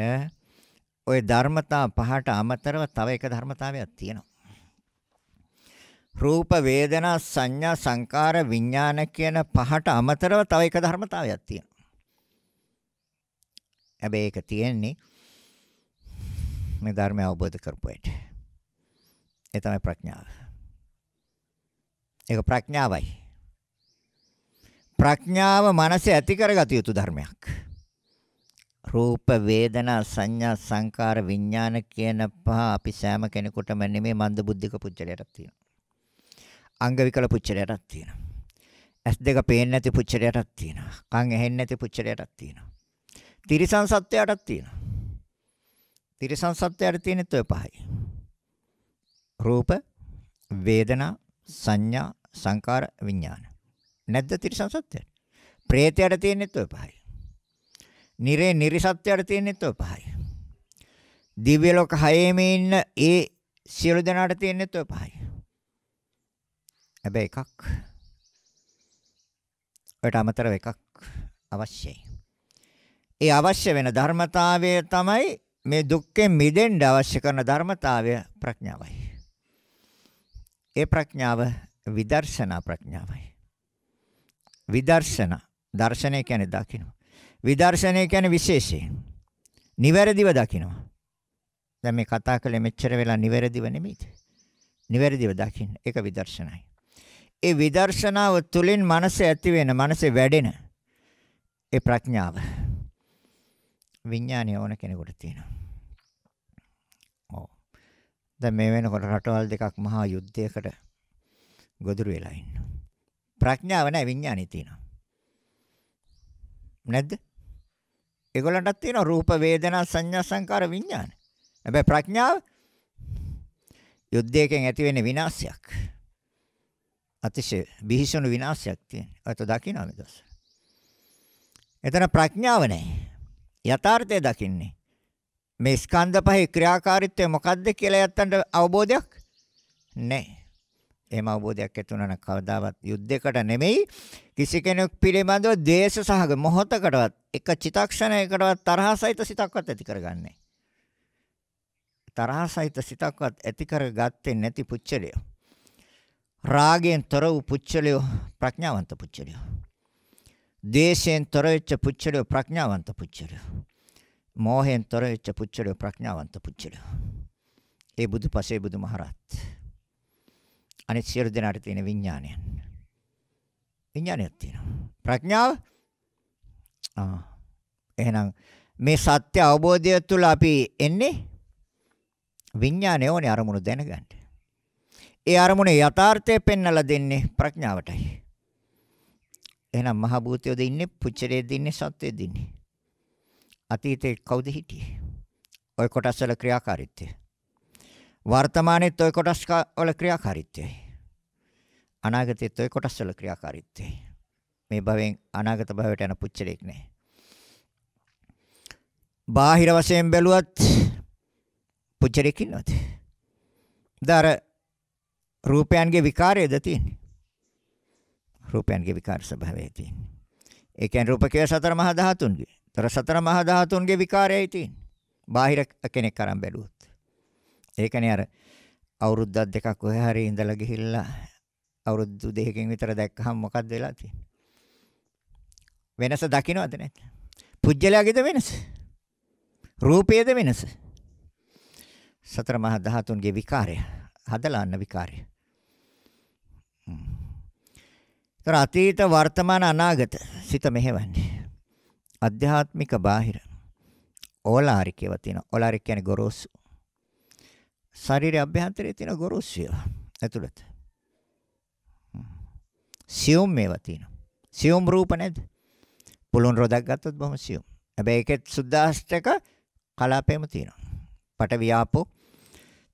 ওই ධර්මතා පහට අමතරව තව එක ධර්මතාවයක් තියෙනවා. රූප වේදනා සංඥා සංකාර විඥාන කියන පහට අමතරව තව එක ධර්මතාවයක් තියෙනවා. හැබැයි ඒක තියෙන්නේ මේ ධර්මය අවබෝධ කරපුවට. ඒ තමයි ප්‍රඥාව. ඒක ප්‍රඥාවයි. ප්‍රඥාව මනසේ ඇති කරගත යුතු ධර්මයක්. රූප වේදනා සංඥා සංකාර විඥාන කියන පහ අපි සෑම කෙනෙකුටම නෙමෙයි මන්ද බුද්ධික පුජ්‍යලයටත් තියෙනවා. අංග විකල පුච්චරයටක් තියෙනවා. ඇස් දෙක පේන්නේ නැති පුච්චරයටක් තියෙනවා. කන් ඇහෙන්නේ නැති පුච්චරයටක් තියෙනවා. තිරිසන් සත්වයටක් තියෙනවා. තිරිසන් සත්වයට තියෙනෙත් ඔය පහයි. රූප, වේදනා, සංඥා, සංකාර, විඥාන. නැද්ද තිරිසන් සත්වයට? ප්‍රේතයට තියෙනෙත් ඔය පහයි. නිරේ නිරිසත්වයට තියෙනෙත් ඔය පහයි. දිව්‍ය ලෝක හයේම ඉන්න ඒ සියලු දෙනාට තියෙනෙත් ඔය පහයි. හැබැයි එකක් ඔයට අමතරව එකක් අවශ්‍යයි. ඒ අවශ්‍ය වෙන ධර්මතාවය තමයි මේ දුක්ඛෙන් මිදෙන්න අවශ්‍ය කරන ධර්මතාවය ප්‍රඥාවයි. ඒ ප්‍රඥාව විදර්ශනා ප්‍රඥාවයි. විදර්ශනා දර්ශනය කියන්නේ දකිනවා. විදර්ශනය කියන්නේ විශේෂයෙන්. නිවැරදිව දකිනවා. දැන් මේ කතා කළේ මෙච්චර වෙලා නිවැරදිව නෙමෙයිද? නිවැරදිව දකින්න. ඒක විදර්ශනයි. ඒ විදර්ශනාව තුළින් මනස ඇති වෙන මනසේ වැඩෙන ඒ ප්‍රඥාව විඥානය ඕන කෙනෙකුට තියෙනවා ඔව් දැන් මේ වෙනකොට රටවල් දෙකක් මහා යුද්ධයකට ගොදුරු වෙලා ඉන්නවා ප්‍රඥාව නැහැ විඥානේ තියෙනවා නැද්ද ඒගොල්ලන්ටත් තියෙනවා රූප වේදනා සංඥා සංකාර විඥාන හැබැයි ප්‍රඥාව යුද්ධයකින් ඇති වෙන විනාශයක් අතිශය බිහිසුණු විනාශයක් තියෙන. ඔයත් දකින්නවා මේ දවස්. එතන ප්‍රඥාව නැහැ. යථාර්ථය දකින්නේ. මේ ස්කන්ධ පහේ ක්‍රියාකාරීත්වය මොකද්ද කියලා යත්තන්ට අවබෝධයක් නැහැ. එහෙම අවබෝධයක් ඇති වුණා නම් කවදාවත් යුද්ධයකට නෙමෙයි කිසි කෙනෙක් පිළිබඳව ද්වේෂ සහග මොහතකටවත් එක චිතක්ෂණයකටවත් තරහසහිත සිතක්වත් ඇති කරගන්නේ තරහසහිත සිතක්වත් ඇති කරගත්තේ නැති පුච්චලියෝ රාගයෙන් තොර වූ පුච්චලියෝ ප්‍රඥාවන්ත පුච්චලියෝ. ද්වේෂයෙන් තොර වෙච්ච පුච්චලියෝ ප්‍රඥාවන්ත පුච්චලියෝ. මෝහයෙන් තොර වෙච්ච පුච්චලියෝ ප්‍රඥාවන්ත පුච්චලියෝ. ඒ බුදුපසේ බුදුමහරත්. අනිත් සියලු දෙනාට තියෙන විඥානයන්. විඥානයක් තියෙනවා. ප්‍රඥාව ආ එහෙනම් මේ සත්‍ය අවබෝධය තුළ අපි එන්නේ විඥානය ඕනේ අරමුණු දැනගන්න. ඒ අරමුණේ යථාර්ථය පෙන්වලා දෙන්නේ ප්‍රඥාවටයි. එහෙනම් මහ භූතයෝද ඉන්නේ, පුච්චරයේද ඉන්නේ, සත්වයේද ඉන්නේ. අතීතේ කවුද හිටියේ? ওই කොටස් වල ක්‍රියාකාරීත්වය. වර්තමානයේත් ওই කොටස් වල ක්‍රියාකාරීත්වයයි. අනාගතයේත් ওই කොටස් වල ක්‍රියාකාරීත්වයයි. මේ භවෙන් අනාගත භවයට යන පුච්චරයක් නෑ. බාහිර වශයෙන් බැලුවත් පුච්චරයක් ඉන්නවද? දාර රූපයන්ගේ විකාරයද තියෙන්නේ. රූපයන්ගේ විකාර ස්වභාවයයි තියෙන්නේ. ඒ කියන්නේ රූප කියලා සතර මහා ධාතුන්ගේ. තර සතර මහා ධාතුන්ගේ විකාරයයි තියෙන්නේ. බාහිර කෙනෙක් අරන් බැලුවොත්. ඒකනේ අර අවුරුද්දක් දෙකක් ඔය හැරි ඉඳලා ගිහිල්ලා අවුරුදු දෙකකින් විතර දැක්කහම මොකක්ද වෙලා තියෙන්නේ? වෙනස දකින්නවද නැද්ද? පුජ්‍යලයාගේද වෙනස? රූපයේද වෙනස? සතර මහා ධාතුන්ගේ විකාරය. හදලා අන්න විකාරය. ඒතර අතීත වර්තමාන අනාගත සිත මෙහෙවන්නේ. අධ්‍යාත්මික බාහිර. ඕලාරික ඒවා තියෙනවා. ඕලාරික කියන්නේ ගොරෝසු. ශරීරයේ අභ්‍යන්තරයේ තියෙන ගොරෝසු ඒවා. ඇතුළත. සියුම් මේවා තියෙනවා. සියුම් රූප නැද්ද? පුළුන් රොදක් ගත්තොත් බොහොම සියුම්. හැබැයි ඒකෙත් සුද්දාෂ්ටක කලාපේම තියෙනවා. පට වියාපෝ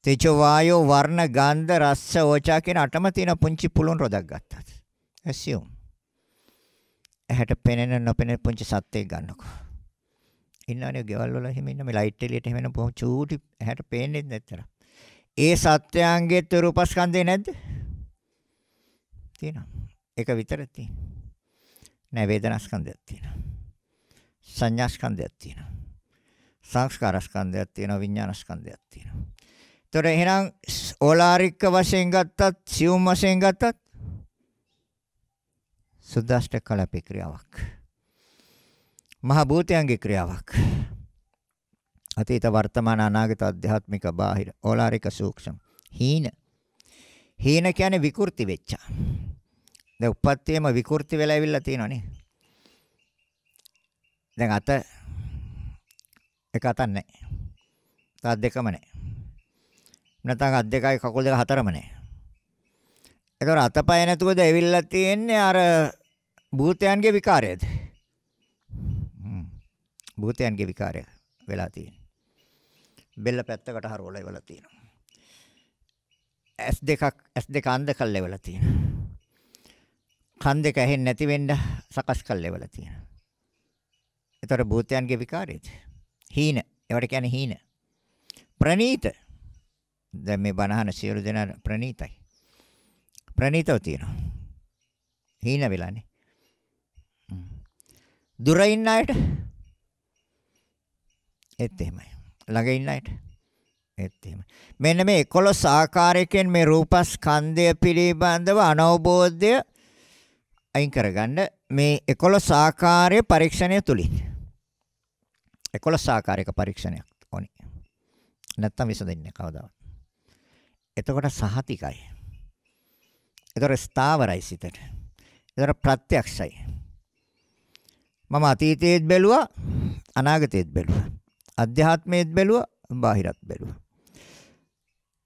තේජ වායෝ වර්ණ ගන්ධ රස ඕචා කියන අටම තියෙන පුංචි පුළුන් රොදක් ගත්තා. ඇසියුම්. ඇහැට පෙනෙන නොපෙනෙන පුංචි සත්ත්වෙක් ගන්නකෝ. ඉන්නවනේ ගෙවල් වල එහෙම ඉන්න මේ ලයිට් එළියට එහෙම එන චූටි ඇහැට පේන්නේ නැත්තර. ඒ සත්‍යයන්ගේ තුරුපස්කන්දේ නැද්ද? තියෙනවා. ඒක විතරක් තියෙනවා. නෑ වේදනාස්කන්ධයක් තියෙනවා. සංඥාස්කන්ධයක් තියෙනවා. සංස්කාරස්කන්ධයක් තියෙනවා විඥානස්කන්ධයක් තියෙනවා. ତොර එහෙනම් ඕලාරික වශයෙන් ගත්තත් සියුම් වශයෙන් ගත්තත් සුද්දාෂ්ට කලපේ ක්‍රියාවක්. මහ භූතයන්ගේ ක්‍රියාවක්. අතීත වර්තමාන අනාගත අධ්‍යාත්මික බාහිර ඕලාරික සූක්ෂම හීන. හීන කියන්නේ විකෘති වෙච්ච. දැන් උප්පත්තියම විකෘති වෙලා ඇවිල්ලා තියෙනවනේ. දැන් අත එක අතක් නැහැ. තත් දෙකම නැහැ. නැත්නම් අත් දෙකයි කකුල් දෙක හතරම නැහැ. ඒතකොට අතපය නැතුවද ඇවිල්ලා තියෙන්නේ අර භූතයන්ගේ විකාරයද? භූතයන්ගේ විකාරය වෙලා තියෙන්නේ. බෙල්ල පැත්තකට හරවලා ඉවලා තියෙනවා. S දෙකක් S දෙක අන්ධ කල් ලෙවලා තියෙනවා. කන් දෙක ඇහෙන්නේ නැති වෙන්න සකස් කල් ලෙවලා තියෙනවා. ඒතර භූතයන්ගේ විකාරයද? හීන. ඒවට කියන්නේ හීන. ප්‍රනීත දැන් මේ බණහන සියලු දෙනා ප්‍රණීතයි. ප්‍රණීතව තියෙනවා. හීන වෙලානේ. දුර ඉන්න අයට ඒත් එහෙමයි. ළඟ ඉන්න අයට ඒත් එහෙමයි. මෙන්න මේ 11 ආකාරයකින් මේ රූපස්කන්ධය පිළිබඳව අනවබෝධය අයින් කරගන්න මේ 11 ආකාරයේ පරීක්ෂණය තුලින් 11 ආකාරයක පරීක්ෂණයක් ඕනේ. නැත්තම් විසඳෙන්නේ කවදාවත්. එතකොට සහතිකයි. එතකොට ස්ථාවරයි සිතට. එතකොට ප්‍රත්‍යක්ෂයි. මම අතීතයේත් බැලුවා අනාගතයේත් බැලුවා. අධ්‍යාත්මයේත් බැලුවා බාහිරත් බැලුවා.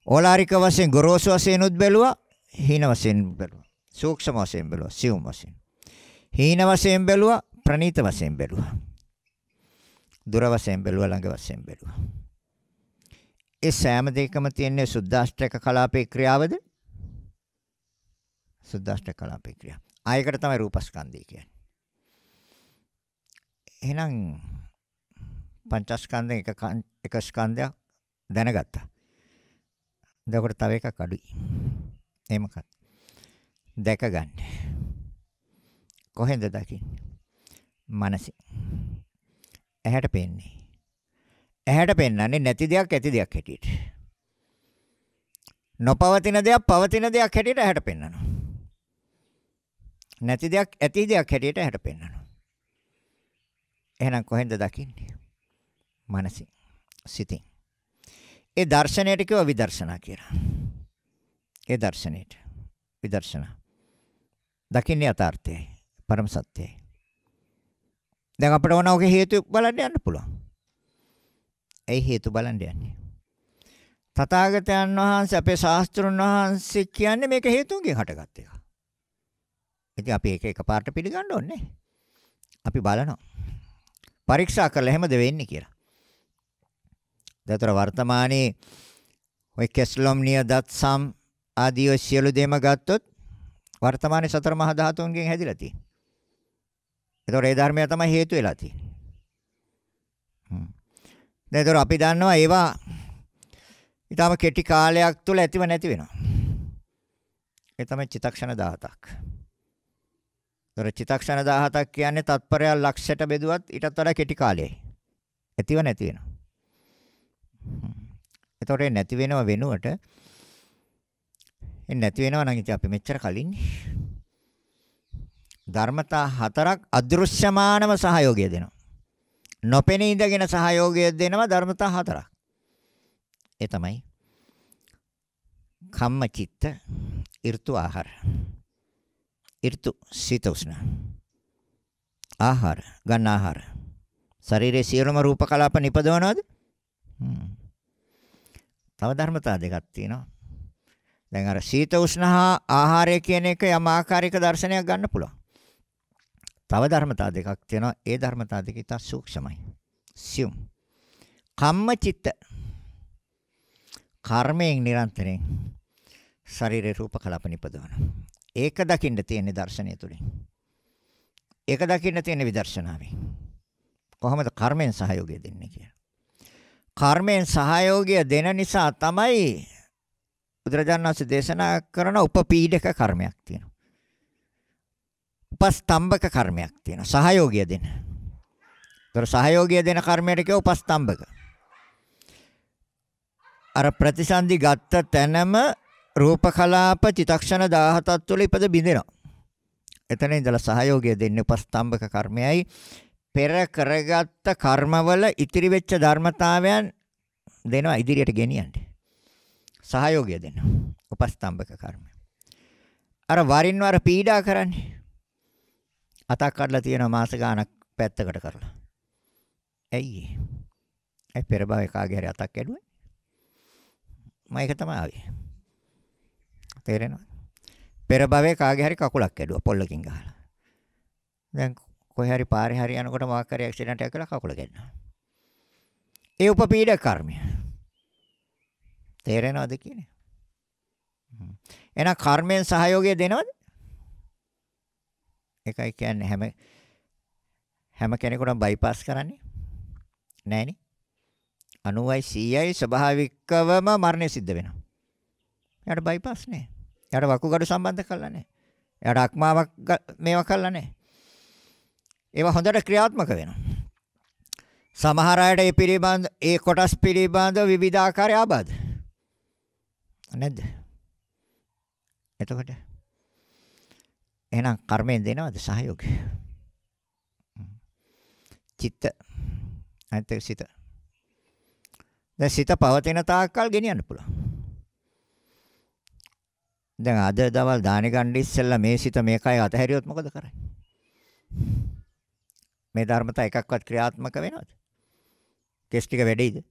ඕලාරික වශයෙන් ගොරෝසු වශයෙන් උත් බැලුවා හීන වශයෙන් බැලුවා. සූක්ෂම වශයෙන් බැලුවා සියුම් වශයෙන්. හීන වශයෙන් බැලුවා ප්‍රණීත වශයෙන් බැලුවා. දුර වශයෙන් බැලුවා ළඟ වශයෙන් බැලුවා. ඒ සෑම දෙයකම තියෙන සුද්දාෂ්ටක කලාපේ ක්‍රියාවද? සුද්දාෂ්ටක කලාපේ ක්‍රියාව. ආයකට තමයි රූපස්කන්ධය කියන්නේ. එහෙනම් පංචස්කන්ධෙන් එක එක ස්කන්ධයක් දැනගත්තා. එතකොට තව එකක් අඩුයි. ඒ මොකක්ද? දැක ගන්න. කොහෙන්ද දකින්නේ? මනසින්. ඇහැට පේන්නේ. ඇහැට පෙන්වන්නේ නැති දෙයක් ඇති දෙයක් හැටියට. නොපවතින දෙයක් පවතින දෙයක් හැටියට ඇහැට පෙන්වනවා. නැති දෙයක් ඇති දෙයක් හැටියට ඇහැට පෙන්වනවා. එහෙනම් කොහෙන්ද දකින්නේ? මනසින්, සිතින්. ඒ දර්ශනයට කියව විදර්ශනා කියලා. ඒ දර්ශනයට විදර්ශනා. දකින්නේ යථාර්ථයයි, පරම සත්‍යයයි. දැන් අපිට ඕන ඔගේ හේතු බලන්න යන්න පුළුවන්. ඇයි හේතු බලන්න යන්නේ? තථාගතයන් වහන්සේ අපේ ශාස්ත්‍රුන් වහන්සේ කියන්නේ මේක හේතුන්ගෙන් හටගත් එක. ඉතින් අපි ඒක එකපාරට පිළිගන්න ඕනේ. අපි බලනවා. පරීක්ෂා කරලා එහෙමද වෙන්නේ කියලා. දතර වර්තමානයේ ඔය කෙස්ලොම්නිය දත්සම් ආදී ඔය සියලු දේම ගත්තොත් වර්තමානයේ සතර මහා ධාතුන්ගෙන් හැදිලා තියෙන්නේ. ඒතොර ඒ ධර්මය තමයි හේතු වෙලා තියෙන්නේ. දැන් ඒතර අපි දන්නවා ඒවා ඊටම කෙටි කාලයක් තුළ ඇතිව නැති වෙනවා. ඒ තමයි චිතක්ෂණ 17ක්. ඒතර චිතක්ෂණ 17ක් කියන්නේ තත්පරය ලක්ෂයට බෙදුවත් ඊටත් වඩා කෙටි කාලයයි. ඇතිව නැති වෙනවා. ඒතකොට නැති වෙනව වෙනුවට එන්නේ නැති වෙනවා නම් ඉතින් අපි මෙච්චර කලින්නේ. ධර්මතා හතරක් අදෘශ්‍යමානව සහයෝගය දෙනවා. නොපෙනී ඉඳගෙන සහයෝගය දෙනවා ධර්මතා හතරක්. ඒ තමයි කම්මචිත්ත, ඍතු ආහාර. ඍතු සිත උස්න. ආහාර ගන්න ආහාර. ශරීරයේ සියලුම රූප කලාප නිපදවනවද? තව ධර්මතා දෙකක් තියෙනවා. දැන් අර සීත උෂ්ණහා ආහාරය කියන එක යම් ආකාරයක දර්ශනයක් ගන්න පුළුවන්. තව ධර්මතා දෙකක් තියෙනවා. ඒ ධර්මතා දෙක ඉතා සූක්ෂමයි. සියුම්. කම්මචිත්ත. කර්මයෙන් නිරන්තරයෙන් ශරීරේ රූප කලාප නිපදවන. ඒක දකින්න තියෙන දර්ශනය තුලින්. ඒක දකින්න තියෙන විදර්ශනාවෙන්. කොහොමද කර්මෙන් සහයෝගය දෙන්නේ කියලා. කර්මෙන් සහයෝගය දෙන නිසා තමයි බුදුරජාණන් වහන්සේ දේශනා කරන උපපීඩක කර්මයක් තියෙනවා. උපස්තම්භක කර්මයක් තියෙනවා. සහයෝගය දෙන. ඒතර සහයෝගය දෙන කර්මයට කියව උපස්තම්භක. අර ප්‍රතිසන්දි ගත්ත තැනම රූපකලාප චිතක්ෂණ 17ක් තුළ ඉපද බිඳිනවා. එතන ඉඳලා සහයෝගය දෙන්නේ උපස්තම්භක කර්මයයි පෙර කරගත්ත කර්මවල ඉතිරි වෙච්ච ධර්මතාවයන් දෙනවා ඉදිරියට ගෙනියන්න. සහයෝගය දෙනවා. උපස්තම්භක කර්මය. අර වරින් වර පීඩා කරන්නේ. අතක් කඩලා තියෙනවා මාස ගාණක් පැත්තකට කරලා. ඇයි ඒ? ඇයි පෙර භවයේ කාගේ හරි අතක් ඇඩුවේ? මම ඒක තමයි ආවේ. තේරෙනවද? පෙර භවයේ කාගේ හරි කකුලක් ඇඩුවා පොල්ලකින් ගහලා. දැන් කොහේ හරි පාරේ හරි යනකොට මොකක් හරි ඇක්සිඩන්ට් එකක් කරලා කකුල ගැන්නා. ඒ උපපීඩ කර්මය. තේරෙනවද කියන්නේ? එහෙනම් කර්මෙන් සහයෝගය දෙනවද? ඒකයි කියන්නේ හැම හැම කෙනෙකුටම බයිපාස් කරන්නේ නෑනේ 90යි 100යි ස්වභාවිකවම මරණය සිද්ධ වෙනවා එයාට බයිපාස් නෑ එයාට වකුගඩු සම්බන්ධ කරලා නෑ එයාට අක්මාවක් මේවා කරලා නෑ ඒවා හොඳට ක්‍රියාත්මක වෙනවා සමහර අයට ඒ පිළිබඳ ඒ කොටස් පිළිබඳ විවිධාකාර ආබාධ නැද්ද එතකොට එහෙනම් කර්මයෙන් දෙනවද සහයෝගය? චිත්ත අනිත් සිත. දැන් සිත පවතින තාක්කල් ගෙනියන්න පුළුවන්. දැන් අද දවල් දානි ගන්න ඉස්සෙල්ලා මේ සිත මේකයි අතහැරියොත් මොකද කරන්නේ? මේ ධර්මතා එකක්වත් ක්‍රියාත්මක වෙනවද? කෙස් ටික වැඩෙයිද?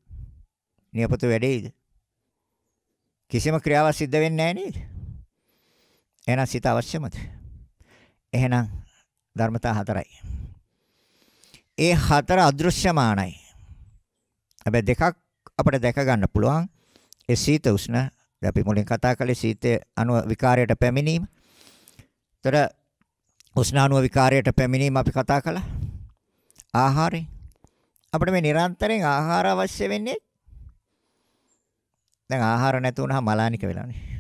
නියපොතු වැඩෙයිද? කිසිම ක්‍රියාවක් සිද්ධ වෙන්නේ නැහැ නේද? එහෙනම් සිත අවශ්‍යමද? එහෙනම් ධර්මතා හතරයි. ඒ හතර අදෘශ්‍යමානයි. හැබැයි දෙකක් අපිට දැක ගන්න පුළුවන්. ඒ සීත උෂ්ණ අපි මුලින් කතා කළේ සීතේ අණු විකාරයට පැමිණීම. ඒතර උෂ්ණ අණු විකාරයට පැමිණීම අපි කතා කළා. ආහාරය. අපිට මේ නිරන්තරයෙන් ආහාර අවශ්‍ය වෙන්නේ. දැන් ආහාර නැති වුණාම මලානික වෙලානේ.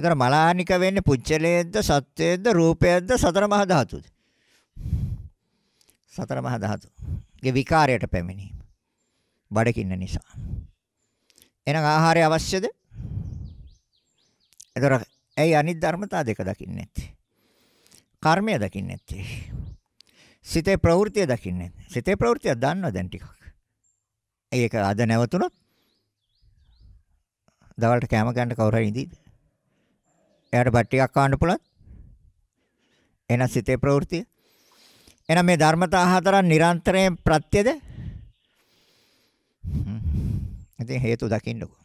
ඒතර මලානික වෙන්නේ පුච්චලයේද්ද සත්වයේද්ද රූපයේද්ද සතර මහා ධාතුද? සතර මහා ධාතුගේ විකාරයට පැමිණීම. බඩකින්න නිසා. එහෙනම් ආහාරය අවශ්‍යද? ඒතර ඇයි අනිත් ධර්මතා දෙක දකින්නේ නැත්තේ? කර්මය දකින්නේ නැත්තේ? සිතේ ප්‍රවෘත්තිය දකින්නේ නැත්තේ? සිතේ ප්‍රවෘත්තිය දන්නවා දැන් ටිකක්. ඒක අද නැවතුනොත් දවල්ට කැම ගන්න කවුරු හරි ඉඳීද? එයාට බට්ටියක් කාන්න පුළුවන්. එහෙනම් සිතේ ප්‍රවෘත්තිය. එහෙනම් මේ ධර්මතා හතරන් නිරන්තරයෙන් ප්‍රත්‍යද? ඉතින් හේතු දකින්නකෝ.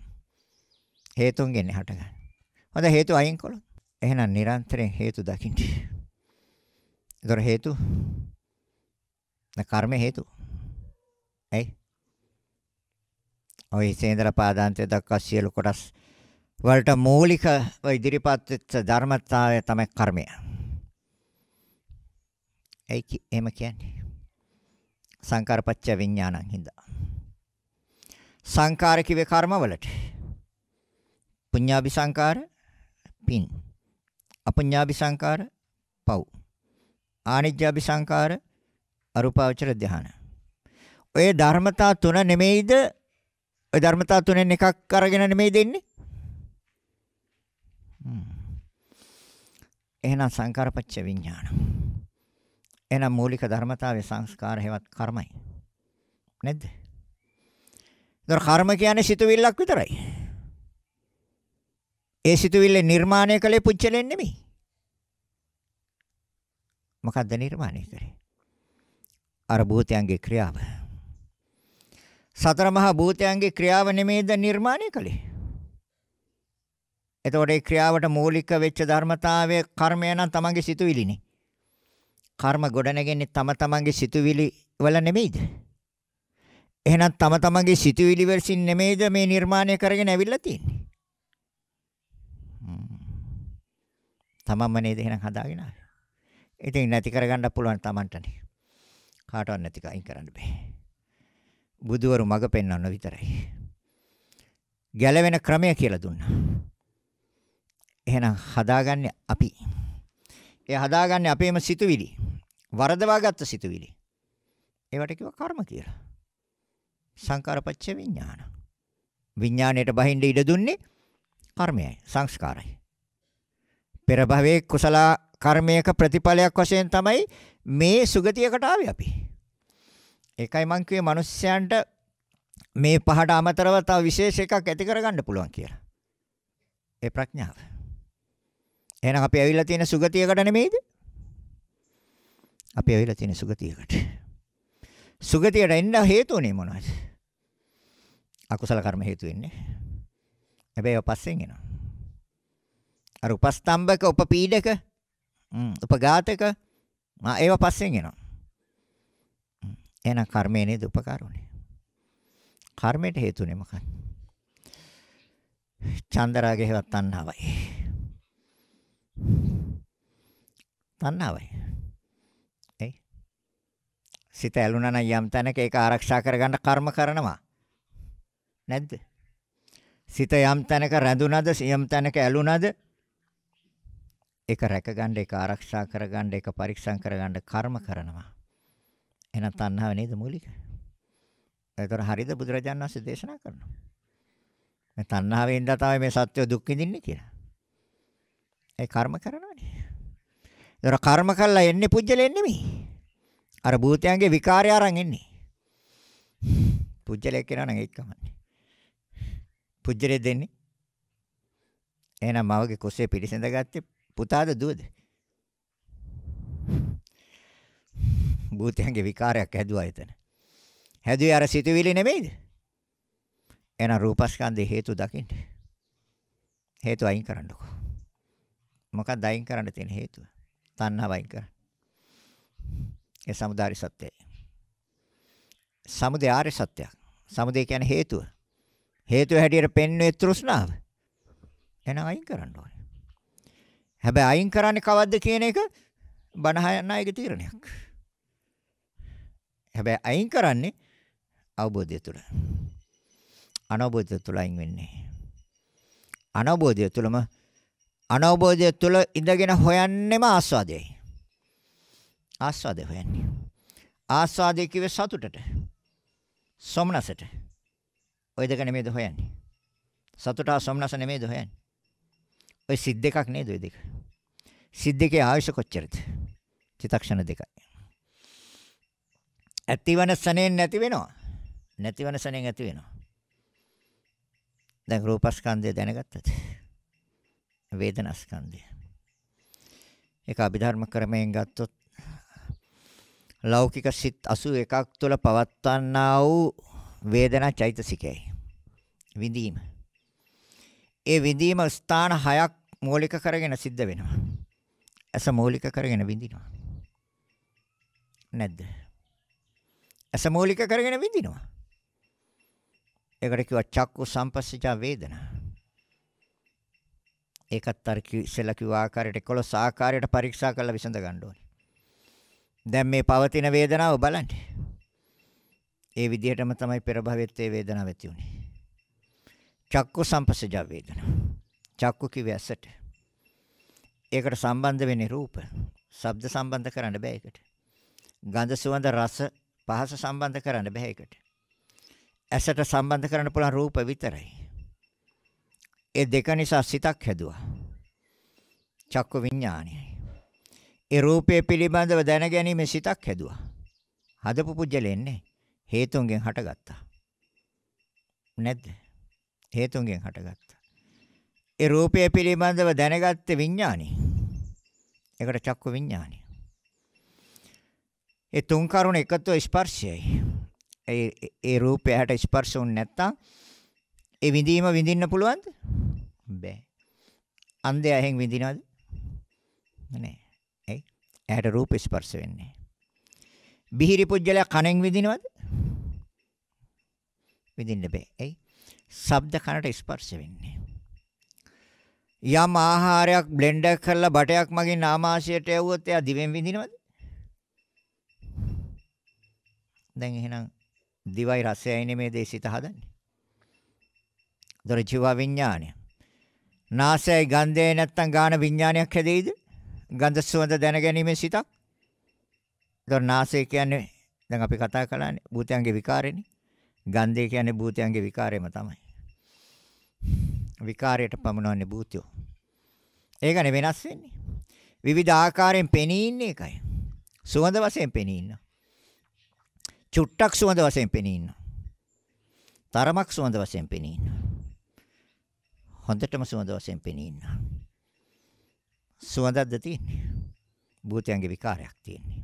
හේතුන්ගෙන් හටගන්න. හොඳ හේතු අයින් කළොත් එහෙනම් නිරන්තරයෙන් හේතු දකින්න. ඒතර හේතු න කර්ම හේතු. ඇයි? ඔය සේන්දර පාදාන්තය දක්වා සියලු කොටස් වලට මූලිකව ඉදිරිපත් වෙච්ච ධර්මතාවය තමයි කර්මය. ඒකි එහෙම කියන්නේ. සංකාරපච්ච විඥානං හින්දා. සංකාර කිව්වේ කර්මවලට. පුඤ්ඤාභි සංකාර පින්. අපුඤ්ඤාභි සංකාර පව්. ආනිජ්ජාභි සංකාර අරූපාවචර ධානය. ඔය ධර්මතා තුන නෙමෙයිද ඔය ධර්මතා තුනෙන් එකක් අරගෙන නෙමෙයි දෙන්නේ Hmm. එහෙනම් සංකාරපච්ච විඥාන. එහෙනම් මූලික ධර්මතාවය සංස්කාර හේවත් කර්මයි. නේද? ඒතර කර්ම කියන්නේ සිතුවිල්ලක් විතරයි. ඒ සිතුවිල්ල නිර්මාණය කළේ පුච්චලෙන් නෙමෙයි. මොකද්ද නිර්මාණය කරේ? අර භූතයන්ගේ ක්‍රියාව. සතර මහා භූතයන්ගේ ක්‍රියාව නෙමෙයිද නිර්මාණය කළේ? එතකොට ඒ ක්‍රියාවට මූලික වෙච්ච ධර්මතාවය කර්මය නම් තමන්ගේ සිතුවිලිනේ. කර්ම ගොඩනගන්නේ තම තමන්ගේ සිතුවිලි වල නෙමෙයිද? එහෙනම් තම තමන්ගේ සිතුවිලි වලින් නෙමෙයිද මේ නිර්මාණය කරගෙන ඇවිල්ලා තියෙන්නේ? තමන්ම නේද එහෙනම් හදාගෙන ආවේ. ඉතින් නැති කරගන්න පුළුවන් තමන්ටනේ. කාටවත් නැති කයින් කරන්න බෑ. බුදුවරු මඟ පෙන්වන්න විතරයි. ගැලවෙන ක්‍රමය කියලා දුන්නා. එහෙනම් හදාගන්නේ අපි. ඒ හදාගන්නේ අපේම සිතුවිලි. වරදවාගත්ත සිතුවිලි. ඒවට කිව්වා කර්ම කියලා. සංකාරපච්ච විඥාන. විඥාණයට බහින්න ඉඩ දුන්නේ කර්මයයි සංස්කාරයි. පෙර භවයේ කුසල කර්මයක ප්‍රතිඵලයක් වශයෙන් තමයි මේ සුගතියකට ආවේ අපි. ඒකයි මං කිව්වේ මිනිස්යන්ට මේ පහට අමතරව තව විශේෂ එකක් ඇති කරගන්න පුළුවන් කියලා. ඒ ප්‍රඥාව. එහෙනම් අපි ඇවිල්ලා තියෙන සුගතියකට නෙමෙයිද? අපි ඇවිල්ලා තියෙන සුගතියකට. සුගතියට එන්න හේතුනේ මොනවද? අකුසල කර්ම හේතු වෙන්නේ. හැබැයි ඒක පස්සෙන් එනවා. අර උපස්තම්භක, උපපීඩක, උපඝාතක මා ඒවා පස්සෙන් එනවා. එහෙනම් කර්මය නේද උපකාරුනේ. කර්මයට හේතුනේ මොකක්ද? චන්දරාගේ හේවත් තණ්හාවයි. තණ්හාවයි. ඒ සිත ඇලුනා නම් යම් තැනක ඒක ආරක්ෂා කරගන්න කර්ම කරනවා. නැද්ද? සිත යම් තැනක රැඳුනද යම් තැනක ඇලුනද ඒක රැකගන්න ඒක ආරක්ෂා කරගන්න ඒක පරික්ෂම් කරගන්න කර්ම කරනවා. එහෙනම් තණ්හාව නේද මූලික? ඒතර හරියද බුදුරජාණන් වහන්සේ දේශනා කරනවා. මේ තණ්හාවෙන්ද තමයි මේ සත්‍ය දුක් විඳින්නේ කියලා. ඒ කර්ම කරනවනේ. ඒතර කර්ම කළා එන්නේ පුජ්‍යලෙන් නෙමෙයි. අර භූතයන්ගේ විකාරය අරන් එන්නේ. පුජ්‍යලෙක් කෙනා නම් ඒක කමන්නේ. පුජ්‍යලෙ දෙන්නේ. එහෙනම් මවගේ කුසේ පිළිසඳ ගත්තේ පුතාද දුවද? භූතයන්ගේ විකාරයක් හැදුවා එතන. හැදුවේ අර සිතුවිලි නෙමෙයිද? එහෙනම් රූපස්කන්ධේ හේතු දකින්න. හේතු අයින් කරන්නකෝ. මොකක්ද අයින් කරන්න තියෙන හේතුව? තණ්හාව අයින් කරන්න. ඒ samudāri සත්‍යය. සමුදය ආර්ය සත්‍යයක්. සමුදය කියන්නේ හේතුව. හේතුව හැටියට පෙන්වන්නේ තෘෂ්ණාව. එහෙනම් අයින් කරන්න ඕනේ. හැබැයි අයින් කරන්නේ කවද්ද කියන එක බණහයන් අයගේ තීරණයක්. හැබැයි අයින් කරන්නේ අවබෝධය තුළ. අනවබෝධය තුළ අයින් වෙන්නේ. අනවබෝධය තුළම අනවබෝධය තුල ඉඳගෙන හොයන්නෙම ආස්වාදයයි. ආස්වාදය හොයන්නේ. ආස්වාදය කිව්වේ සතුටට. සොම්නසට. ඔය දෙක නෙමෙයිද හොයන්නේ. සතුට හා සොම්නස නෙමෙයිද හොයන්නේ. ඔය සිත් දෙකක් නේද ඔය දෙක. සිත් දෙකේ ආයුෂ කොච්චරද? චිතක්ෂණ දෙකයි. ඇතිවන සනෙන් නැති වෙනවා. නැතිවන සනෙන් ඇති වෙනවා. දැන් රූපස්කන්ධය දැනගත්තද? වේදනාස්කන්ධය. ඒක අභිධර්ම ක්‍රමයෙන් ගත්තොත් ලෞකික සිත් 81ක් තුළ පවත්වන්නා වූ වේදනා චෛතසිකයයි. විඳීම. ඒ විඳීම ස්ථාන හයක් මූලික කරගෙන සිද්ධ වෙනවා. ඇස මූලික කරගෙන විඳිනවා. නැද්ද? ඇස මූලික කරගෙන විඳිනවා. ඒකට කිව්වා චක්කු සම්පස්සජා වේදනා. ඒකත් අර ඉස්සෙල්ලා කිව්ව ආකාරයට 11 ආකාරයට පරීක්ෂා කරලා විසඳ ගන්න ඕනේ. දැන් මේ පවතින වේදනාව බලන්න. ඒ විදිහටම තමයි පෙර භවෙත් ඒ වේදනාව ඇති උනේ. චක්කු සම්පසජ වේදනා. චක්කු කිව්වේ ඇසට. ඒකට සම්බන්ධ වෙන්නේ රූප. ශබ්ද සම්බන්ධ කරන්න බෑ ඒකට. ගන්ධ සුවඳ රස පහස සම්බන්ධ කරන්න බෑ ඒකට. ඇසට සම්බන්ධ කරන්න පුළුවන් රූප විතරයි. ඒ දෙක නිසා සිතක් හැදුවා. චක්ක විඥානයයි. ඒ රූපය පිළිබඳව දැනගැනීමේ සිතක් හැදුවා. හදපු පුජ්‍යලෙන්නේ හේතුන්ගෙන් හටගත්තා. නැද්ද? හේතුන්ගෙන් හටගත්තා. ඒ රූපය පිළිබඳව දැනගත්තේ විඥානයි. ඒකට චක්ක විඥානයි. ඒ තුන් කරුණ එකතු ස්පර්ශයයි. ඒ ඒ රූපයට ස්පර්ශ වුනේ නැත්තම් ඒ විඳීම විඳින්න පුළුවන්ද? බෑ. අන්ධයා එහෙන් විඳිනවද? නෑ. ඇයි? ඇහැට රූප ස්පර්ශ වෙන්නේ. බිහිරි පුජ්‍යලයා කනෙන් විඳිනවද? විඳින්න බෑ. ඇයි? ශබ්ද කනට ස්පර්ශ වෙන්නේ. යම් ආහාරයක් බ්ලෙන්ඩර් කරලා බටයක් මගේ නාමාශයට යවුවොත් එයා දිවෙන් විඳිනවද? දැන් එහෙනම් දිවයි රසයයි නෙමේ දේශිත හදන්නේ. දොර ජීව විඥානය. නාසයයි ගන්ධයයි නැත්තම් ගාන විඥානයක් හැදෙයිද? ගන්ධ සුවඳ දැනගැනීමේ සිතක්. ඒතොර නාසය කියන්නේ දැන් අපි කතා කළානේ භූතයන්ගේ විකාරෙනේ. ගන්ධය කියන්නේ භූතයන්ගේ විකාරෙම තමයි. විකාරයට පමනවන්නේ භූතයෝ. ඒකනේ වෙනස් වෙන්නේ. විවිධ ආකාරයෙන් පෙනී ඉන්නේ එකයි. සුවඳ වශයෙන් පෙනී ඉන්නවා. චුට්ටක් සුවඳ වශයෙන් පෙනී ඉන්නවා. තරමක් සුවඳ වශයෙන් පෙනී ඉන්නවා. හොඳටම සුවඳ වශයෙන් පෙනී ඉන්නවා. සුවඳක්ද තියෙන්නේ? භූතයන්ගේ විකාරයක් තියෙන්නේ.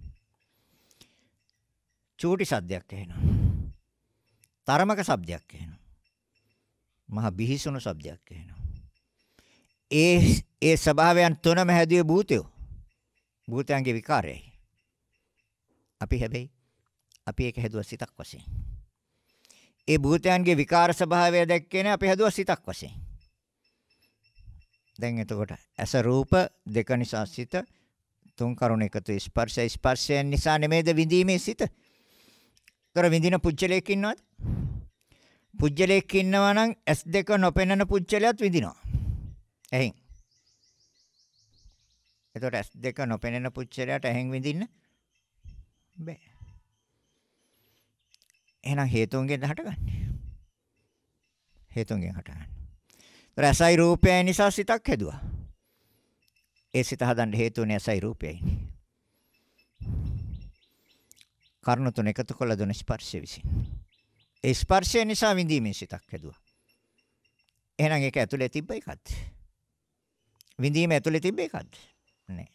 චූටි සද්දයක් ඇහෙනවා. තරමක શબ્දයක් ඇහෙනවා. මහා බිහිසුණු શબ્දයක් ඇහෙනවා. ඒ ඒ ස්වභාවයන් තුනම හැදුවේ භූතයෝ. භූතයන්ගේ විකාරයයි. අපි හැබැයි අපි ඒක හැදුවා සිතක් වශයෙන්. ඒ භූතයන්ගේ විකාර ස්වභාවය දැක්කේ නේ අපි හැදුවා සිතක් වශයෙන්. දැන් එතකොට ඇස රූප දෙක නිසා සිත තුන් කරුණ එකතු ස්පර්ශය ස්පර්ශයෙන් නිසා නෙමෙයිද විඳීමේ සිත? ඒතර විඳින පුජ්‍යලයක් ඉන්නවද? පුජ්‍යලයක් ඉන්නවා නම් S2 නොපෙනෙන පුජ්‍යලයක් විඳිනවා. එහෙන්. එතකොට S2 නොපෙනෙන පුජ්‍යලයට එහෙන් විඳින්න බෑ. එහෙනම් හේතුන්ගෙන් හටගන්නේ. හේතුන්ගෙන් හටගන්නේ. රසයි රූපයයි නිසා සිතක් හැදුවා. ඒ සිත හදන්න හේතුනේ රසයි රූපයයි. කර්ණ තුන එකතු කළ දුන ස්පර්ශය විසින්. ඒ ස්පර්ශය නිසා විඳීමේ සිතක් හැදුවා. එහෙනම් ඒක ඇතුලේ තිබ්බ එකක්ද? විඳීම ඇතුලේ තිබ්බ එකක්ද? නෑ.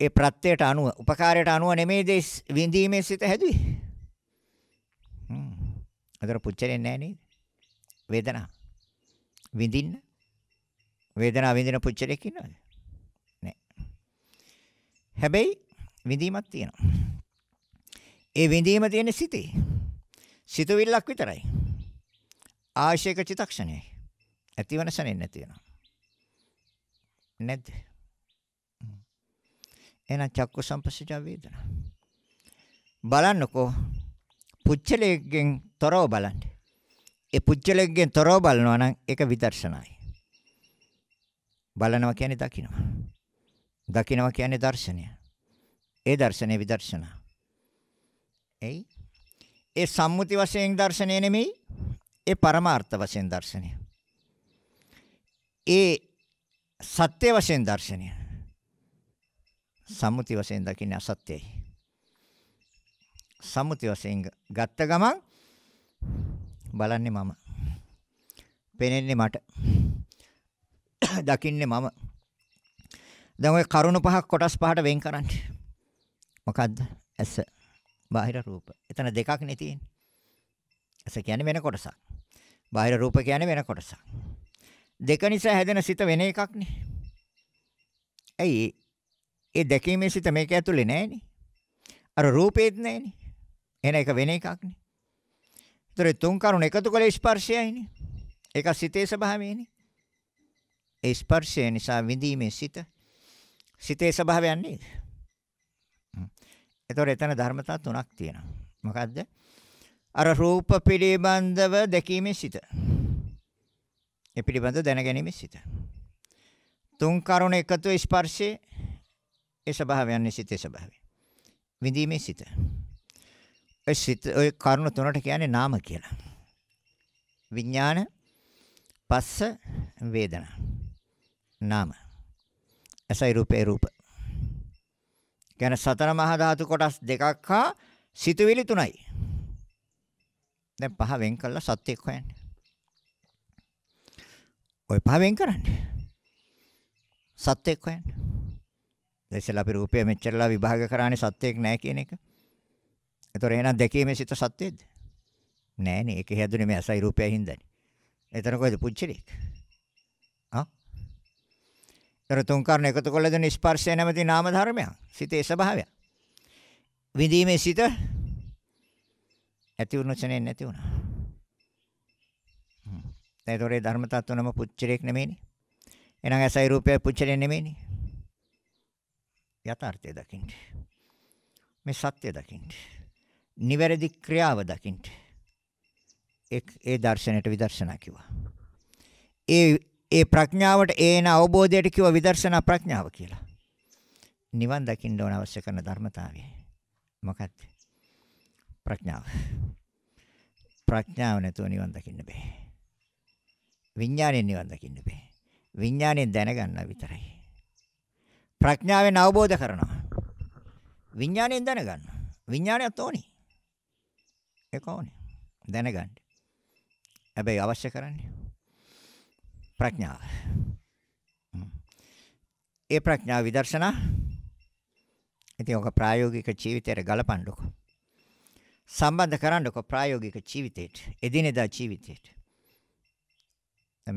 ඒ ප්‍රත්‍යයට අනුව, උපකාරයට අනුව නෙමෙයි විඳීමේ සිත හැදුවේ. හ්ම්. අදර පුච්චලෙන්නේ නෑ නේද? වේදනා විඳින්න වේදනාව විඳින පුච්චරයක් ඉන්නවද නැහැ හැබැයි විඳීමක් තියෙනවා ඒ විඳීම තියෙන සිතේ සිතුවිල්ලක් විතරයි ආශයක චිතක්ෂණයයි ඇතිවන සැනෙන්නේ තියෙනවා නැද්ද එන චක්ක සංපස්සජ වේදනා බලන්නකෝ පුච්චලයෙන් තොරව බලන්න ඒ පුජ්‍යලයෙන් තොරව බලනවා නම් ඒක විදර්ශනායි. බලනවා කියන්නේ දකිනවා. දකිනවා කියන්නේ දර්ශනය. ඒ දර්ශනේ විදර්ශනා. එයි ඒ සම්මුති වශයෙන් දර්ශනය නෙමෙයි ඒ පරමාර්ථ වශයෙන් දර්ශනය. ඒ සත්‍ය වශයෙන් දර්ශනය. සම්මුති වශයෙන් දකින්නේ අසත්‍යයි. සම්මුති වශයෙන් ගත්ත ගමන් බලන්නේ මම. පෙනෙන්නේ මට. දකින්නේ මම. දැන් ওই කරුණු පහක් කොටස් පහට වෙන් කරන්න. මොකද්ද? ඇස, බාහිර රූප. එතන දෙකක් නේ තියෙන්නේ. ඇස කියන්නේ වෙන කොටසක්. බාහිර රූප කියන්නේ වෙන කොටසක්. දෙක නිසා හැදෙන සිත වෙන එකක් නේ. ඇයි? ඒ දැකීමේ සිත මේක ඇතුලේ නැහෙනේ. අර රූපේත් නැහෙනේ. එන එක වෙන එකක් නේ. විස්තරේ තුන් කරුණ එකතු කළේ ස්පර්ශයයිනේ. ඒක සිතේ ස්වභාවයනේ. ඒ ස්පර්ශය නිසා විඳීමේ සිත සිතේ ස්වභාවයක් නේද? එතකොට එතන ධර්මතා තුනක් තියෙනවා. මොකද්ද? අර රූප පිළිබඳව දැකීමේ සිත. ඒ පිළිබඳව දැනගැනීමේ සිත. තුන් කරුණ එකතු ස්පර්ශයේ ඒ ස්වභාවයන්නේ සිතේ ස්වභාවය. විඳීමේ සිත. ඒ සිත ඔය කරුණ තුනට කියන්නේ නාම කියලා. විඥාන පස්ස වේදනා. නාම. එසයි රූපේ රූප. කියන සතර මහා ධාතු කොටස් දෙකක් හා සිතුවිලි තුනයි. දැන් පහ වෙන් කළා සත්‍යයක් හොයන්නේ. ඔය පහ වෙන් කරන්නේ. සත්‍යයක් හොයන්නේ. දැන් ඉස්සෙල්ලා අපි රූපය මෙච්චරලා විභාග කරානේ සත්‍යයක් නැහැ කියන එක. එතකොට එහෙනම් දැකීමේ සිත සත්‍යයේද? නෑනේ. ඒකේ හැදුනේ මේ අසයි රූපයයි හින්දානේ. එතන කොහෙද පුච්චලෙක්? ආ? ඒතර තුන් කර්ණ එකතු කළ දෙන ස්පර්ශය නැමැති නාම ධර්මයක්. සිතේ ස්වභාවය. විඳීමේ සිත ඇති වුණොත් නේ නැති වුණා. හ්ම්. ඒතර ඒ ධර්ම තත්වනම පුච්චලෙක් නෙමෙයිනේ. එහෙනම් අසයි රූපය පුච්චලෙ නෙමෙයිනේ. යථාර්ථය දකින්නේ. මේ සත්‍ය දකින්නේ. නිවැරදි ක්‍රියාව දකින්න. ඒ දර්ශනයට විදර්ශනා කිව්වා. ඒ ඒ ප්‍රඥාවට ඒන අවබෝධයට කිව්වා විදර්ශනා ප්‍රඥාව කියලා. නිවන් දකින්න ඕන අවශ්‍ය කරන ධර්මතාවය. මොකක්ද? ප්‍රඥාව. ප්‍රඥාව නැතුව නිවන් දකින්න බෑ. විඥාණයෙන් නිවන් දකින්න බෑ. විඥාණයෙන් දැනගන්න විතරයි. ප්‍රඥාවෙන් අවබෝධ කරනවා. විඥාණයෙන් දැනගන්න. විඥාණයත් ඕනේ. ඒක ඕනේ. දැනගන්න. හැබැයි අවශ්‍ය කරන්නේ ප්‍රඥාව. ඒ ප්‍රඥා විදර්ශනා ඉතින් ඔක ප්‍රායෝගික ජීවිතයට ගලපන්නකො. සම්බන්ධ කරන්නකො ප්‍රායෝගික ජීවිතයට, එදිනෙදා ජීවිතයට.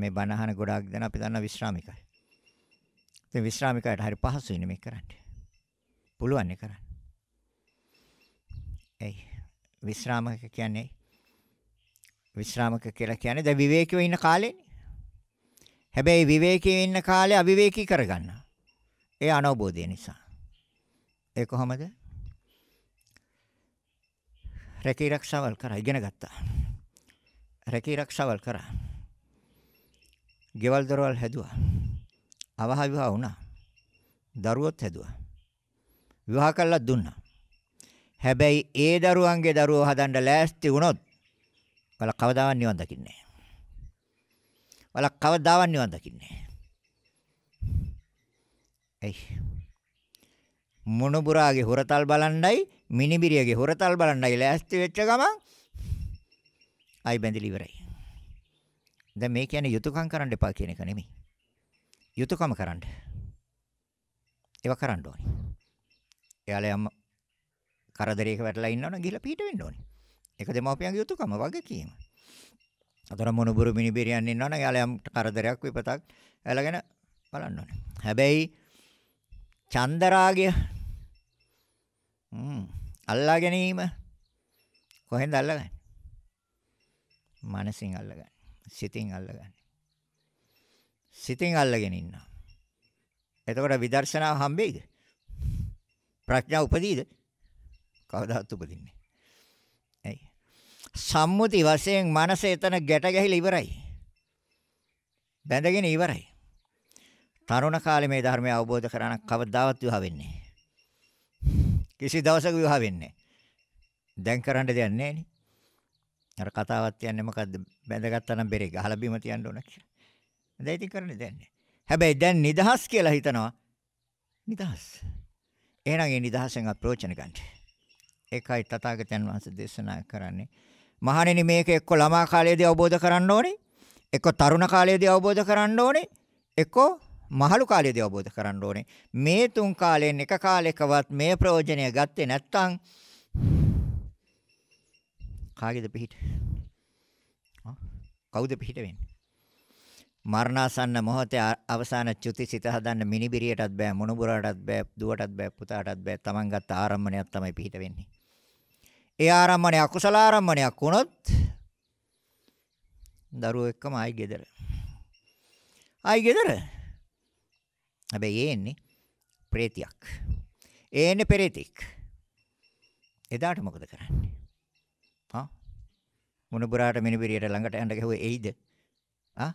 මේ බණහන ගොඩාක් දෙන අපි දන්න විශ්‍රාමිකයි. ඉතින් විශ්‍රාමිකයට හරි පහසුයි නේ මේ කරන්න. පුළුවන් නේ කරන්න. එයි විශ්‍රාමක කියන්නේ විශ්‍රාමක කියලා කියන්නේ දැන් විවේකීව ඉන්න කාලෙනේ. හැබැයි විවේකීව ඉන්න කාලේ අවිවේකී කරගන්නවා. ඒ අනවබෝධය නිසා. ඒ කොහොමද? රැකී රක්ෂාවල් කරා ඉගෙන ගත්තා. රැකී රක්ෂාවල් කරා. ගෙවල් දොරවල් හැදුවා. අවහ විවාහ වුණා. දරුවොත් හැදුවා. විවාහ කළා දුන්නා. හැබැයි ඒ දරුවන්ගේ දරුවෝ හදන්න ලෑස්ති වුණොත් ඔයාලා කවදාවත් නිවන් දකින්නේ නැහැ. ඔයාලා කවදාවත් නිවන් දකින්නේ නැහැ. එයි මොනුබුරාගේ හොරතල් බලණ්ඩයි මිනිබිරියගේ හොරතල් බලණ්ඩයි ලෑස්ති වෙච්ච ගමන් ආයි බැඳිලි ඉවරයි. දැන් මේ කියන්නේ යුතුයකම් කරන්න එපා කියන එක නෙමෙයි. යුතුයකම කරන්න. ඒවා කරන්න ඕනේ. එයාලා යම් කරදරයක වැටලා ඉන්නවනම් ගිහිල්ලා පිට වෙන්න ඕනේ. ඒක දෙමාපියන්ගේ යුතුයකම වගකීම. අතර මොනබුරු මිනිබිරියන් ඉන්නවනම් යාලා යම් කරදරයක් විපතක් ඇලගෙන බලන්න ඕනේ. හැබැයි චන්දරාගය ම්ම් අල්ලා ගැනීම කොහෙන්ද අල්ලගන්නේ? මනසින් අල්ලගන්නේ. සිතින් අල්ලගන්නේ. සිතින් අල්ලගෙන ඉන්නවා. එතකොට විදර්ශනාව හම්බෙයිද? ප්‍රඥාව උපදීද? කවදාත් උපදින්නේ ඇයි සම්මුති වශයෙන් මනස එතන ගැට ගැහිලා ඉවරයි බැඳගෙන ඉවරයි තරුණ කාලේ මේ ධර්මය අවබෝධ කරගන්න කවදාවත් විවාහ වෙන්නේ කිසි දවසක විවාහ වෙන්නේ දැන් කරන්න දෙයක් නැහැ අර කතාවක් තියන්නේ මොකද්ද බැඳගත්තා නම් බෙරේ ගහලා බීම තියන්න ඕන කියලා. දැන් ඉතින් කරන්නේ දැන් නෑ. හැබැයි දැන් නිදහස් කියලා හිතනවා. නිදහස්. එහෙනම් ඒ නිදහසෙන් අප්‍රෝචන ගන්න. ඒකයි තථාගතයන් වහන්සේ දේශනා කරන්නේ. මහණෙනි මේක එක්ක ළමා කාලයේදී අවබෝධ කරන්න ඕනේ. එක්ක තරුණ කාලයේදී අවබෝධ කරන්න ඕනේ. එක්ක මහලු කාලයේදී අවබෝධ කරන්න ඕනේ. මේ තුන් කාලයෙන් එක කාලයකවත් මේ ප්‍රයෝජනය ගත්තේ නැත්නම් කාගේද පිහිට? කවුද පිහිට වෙන්නේ? මරණාසන්න මොහොතේ අවසාන චුති සිත හදන්න මිනිබිරියටත් බෑ මොනුබුරටත් බෑ දුවටත් බෑ පුතාටත් බෑ තමන් ගත්ත ආරම්මණයක් තමයි පිහිට වෙන්නේ. ඒ ආරම්මණය අකුසල ආරම්මණයක් වුණොත් දරුවෝ එක්කම ආයි ගෙදර. ආයි ගෙදර. හැබැයි එන්නේ ප්‍රේතියක්. එන්නේ පෙරේතෙක්. එදාට මොකද කරන්නේ? හා මොනබරාට මිනිබිරියට ළඟට යන්න ගහුවේ එයිද? ආ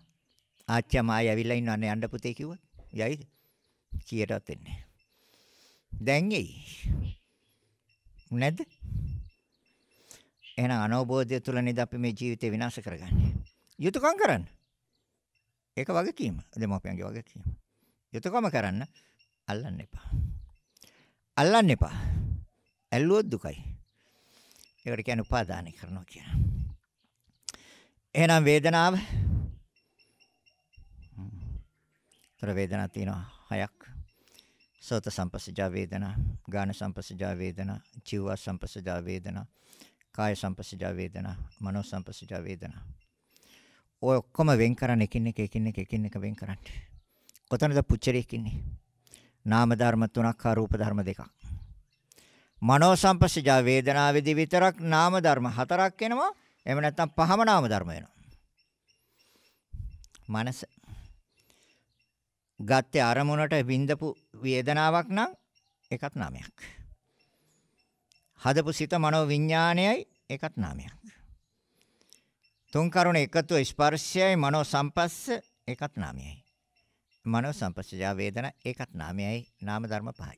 ආච්චා මායි ඇවිල්ලා ඉන්නවන්නේ යන්න පුතේ කිව්වොත්. යයිද? කීයටවත් එන්නේ. දැන් එයි. නැද්ද? එහෙනම් අනෝබෝධය තුල නේද අපි මේ ජීවිතේ විනාශ කරගන්නේ. යුතුයකම් කරන්න. ඒක වගකීම. දෙමෝපියන්ගේ වගකීම. යුතුයකම කරන්න අල්ලන්න එපා. අල්ලන්න එපා. ඇල්ලුවොත් දුකයි. ඒකට කියන්නේ උපාදානය කරනවා කියන. එහෙනම් වේදනාව. තර වේදනා තියෙනවා හයක්. සෝත සම්පස්සජා වේදනා, ගාන සම්පස්සජා වේදනා, ජීව සම්පස්සජා වේදනා, කාය සංපස්සජා වේදනා, මනෝ සංපස්සජා වේදනා. ඔය ඔක්කොම වෙන් කරන්න එකින් එක එකින් එක එකින් එක වෙන් කරන්න. කොතනද පුච්චරයක් ඉන්නේ? නාම ධර්ම තුනක් හා රූප ධර්ම දෙකක්. මනෝ සංපස්සජා වේදනාවේදී විතරක් නාම ධර්ම හතරක් එනවා. එහෙම නැත්නම් පහම නාම ධර්ම වෙනවා. මනස ගත්තේ අරමුණට විඳපු වේදනාවක් නම් එකක් නාමයක්. හදපු සිත මනෝ විඥාණයයි ඒකත් නාමයක්. තුන් කරුණ එකතු ස්පර්ශයයි මනෝ සම්පස්ස ඒකත් නාමයයි. මනෝ සම්පස්සජ වේදනා ඒකත් නාමයයි නාම ධර්ම පහයි.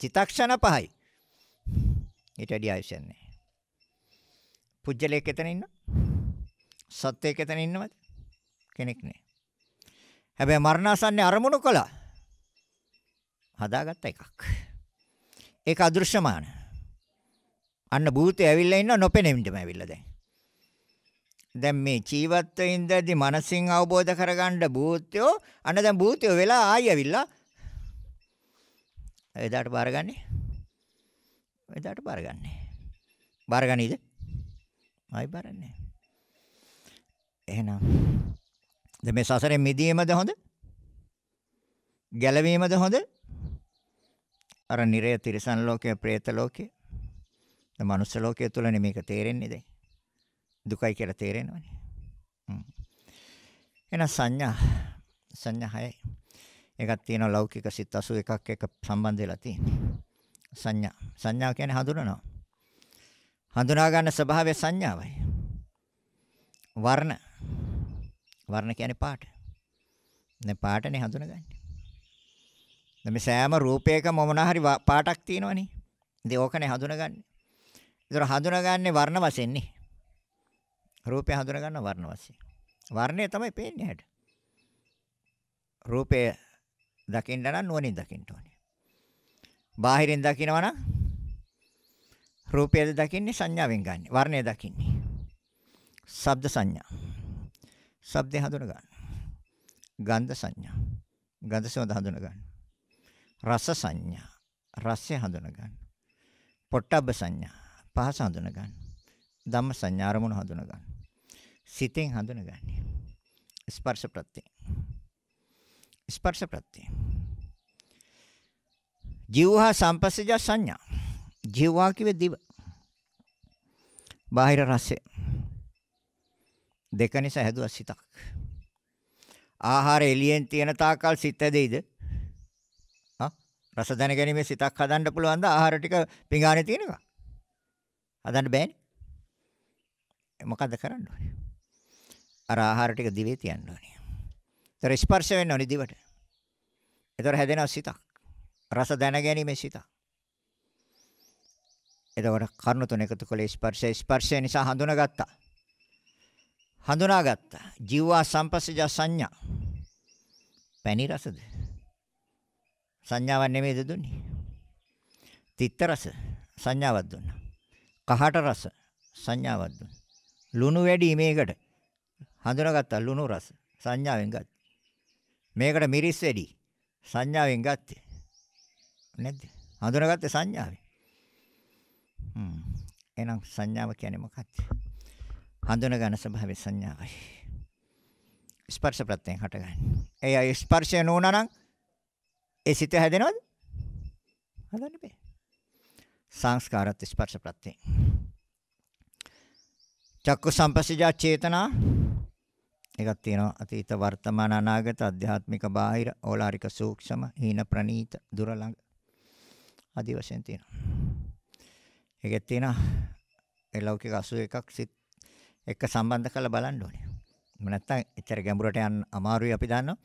චිතක්ෂණ පහයි. ඊට වැඩි ආයශන් නැහැ. පුජ්‍යලයක් එතන ඉන්න? සත්‍යයක් එතන ඉන්නවද? කෙනෙක් නැහැ. හැබැයි මරණාසන්නේ අරමුණු කළා. හදාගත්ත එකක්. ඒක අදෘශ්‍යමානයි. අන්න භූතය ඇවිල්ලා ඉන්න නොපෙනෙමින්ටම ඇවිල්ලා දැන්. දැන් මේ ජීවත්ව ඉඳදී මනසින් අවබෝධ කරගන්න භූතයෝ අන්න දැන් භූතයෝ වෙලා ආයි ඇවිල්ලා එදාට බාරගන්නේ. එදාට බාරගන්නේ. බාරගන්නේද? ආයි බාරන්නේ. එහෙනම් දැන් මේ සසරෙන් මිදීමද හොඳ? ගැලවීමද හොඳ? අර නිරය තිරිසන් ලෝකයේ പ്രേත ලෝකයේ දැන් මනුස්ස ලෝකයේ තුලනේ මේක තේරෙන්නේ දැන්. දුකයි කියලා තේරෙනවනේ. හ්ම්. එන සංඥා සංඥා හයයි. එකක් තියෙනවා ලෞකික සිත් 81ක් එක සම්බන්ධ වෙලා තියෙන්නේ. සංඥා. සංඥා කියන්නේ හඳුනනවා. හඳුනා ගන්න ස්වභාවය සංඥාවයි. වර්ණ. වර්ණ කියන්නේ පාට. දැන් පාටනේ හඳුනගන්නේ. දැන් මේ සෑම රූපයක මොනවා හරි පාටක් තියෙනවනේ. ඉතින් ඕකනේ හඳුනගන්නේ. ඒතර හඳුනාගන්නේ වර්ණ වශයෙන් නේ. රූපය හඳුනාගන්න වර්ණ වශයෙන්. වර්ණය තමයි පේන්නේ හැට. රූපය දකින්න නම් නුවණින් දකින්න ඕනේ. බාහිරින් දකිනවා නම් රූපයද දකින්නේ සංඥාවෙන් ගන්න. වර්ණය දකින්නේ. ශබ්ද සංඥා. ශබ්දය හඳුනා ගන්න. ගන්ධ සංඥා. ගන්ධ සෝඳ හඳුනා ගන්න. රස සංඥා. රසය හඳුනා ගන්න. පොට්ටබ්බ සංඥා. පහස හඳුන ගන්න. ධම්ම සංඥා අරමුණු හඳුන ගන්න. සිතෙන් හඳුනගන්නේ. ස්පර්ශ ප්‍රත්‍යය. ස්පර්ශ ප්‍රත්‍යය. ජීවහා සම්පස්සජ සංඥා. ජීවහා කිව්වේ දිව. බාහිර රසය. දෙක නිසා හැදුවා සිතක්. ආහාර එළියෙන් තියෙන තාකල් සිත දෙයිද? ආ රස දැනගැනීමේ සිතක් හදන්න පුළුවන් ද ආහාර ටික පිඟානේ තියෙනවා. හදන්න බෑනේ. මොකද්ද කරන්න ඕනේ? අර ආහාර ටික දිවේ තියන්න ඕනේ. ඒතර ස්පර්ශ වෙන්න ඕනේ දිවට. ඒතර හැදෙනවා සිතක්. රස දැන ගැනීමේ සිතක්. එතකොට කර්ණ තුන එකතු කළේ ස්පර්ශය ස්පර්ශය නිසා හඳුනාගත්තා. හඳුනාගත්තා. ජීවා සම්පස්සජ සංඥා. පැණි රසද? සංඥාවක් නෙමෙයිද දුන්නේ? තිත්ත රස සංඥාවක් දුන්නා. කහට රස සංඥාවක් දුන්න. ලුණු වැඩි මේකට හඳුනාගත්තා ලුණු රස සංඥාවෙන් ගත්තා. මේකට මිරිස් වැඩි සංඥාවෙන් ගත්තේ. නැද්ද? හඳුනාගත්තේ සංඥාවෙන්. හ්ම්. එහෙනම් සංඥාව කියන්නේ මොකක්ද? හඳුනගන ස්වභාවයේ සංඥාවයි. ස්පර්ශ ප්‍රත්‍යයෙන් හටගන්නේ. ඒ ස්පර්ශය නෝනනම් ඒ සිත හැදෙනවද? හදන්න බෑ. සංස්කාරත් ස්පර්ශ ප්‍රත්‍යයෙන්. චක්කු සම්පස්සජා චේතනා එකක් තියෙනවා අතීත වර්තමාන අනාගත අධ්‍යාත්මික බාහිර ඕලාරික සූක්ෂම හීන ප්‍රනීත දුර ළඟ ආදී වශයෙන් තියෙනවා. ඒකෙත් තියෙනවා ඒ ලෞකික 81ක් සිත් එක්ක සම්බන්ධ කරලා බලන්න ඕනේ. එහෙම නැත්නම් එච්චර ගැඹුරට යන්න අමාරුයි අපි දන්නවා.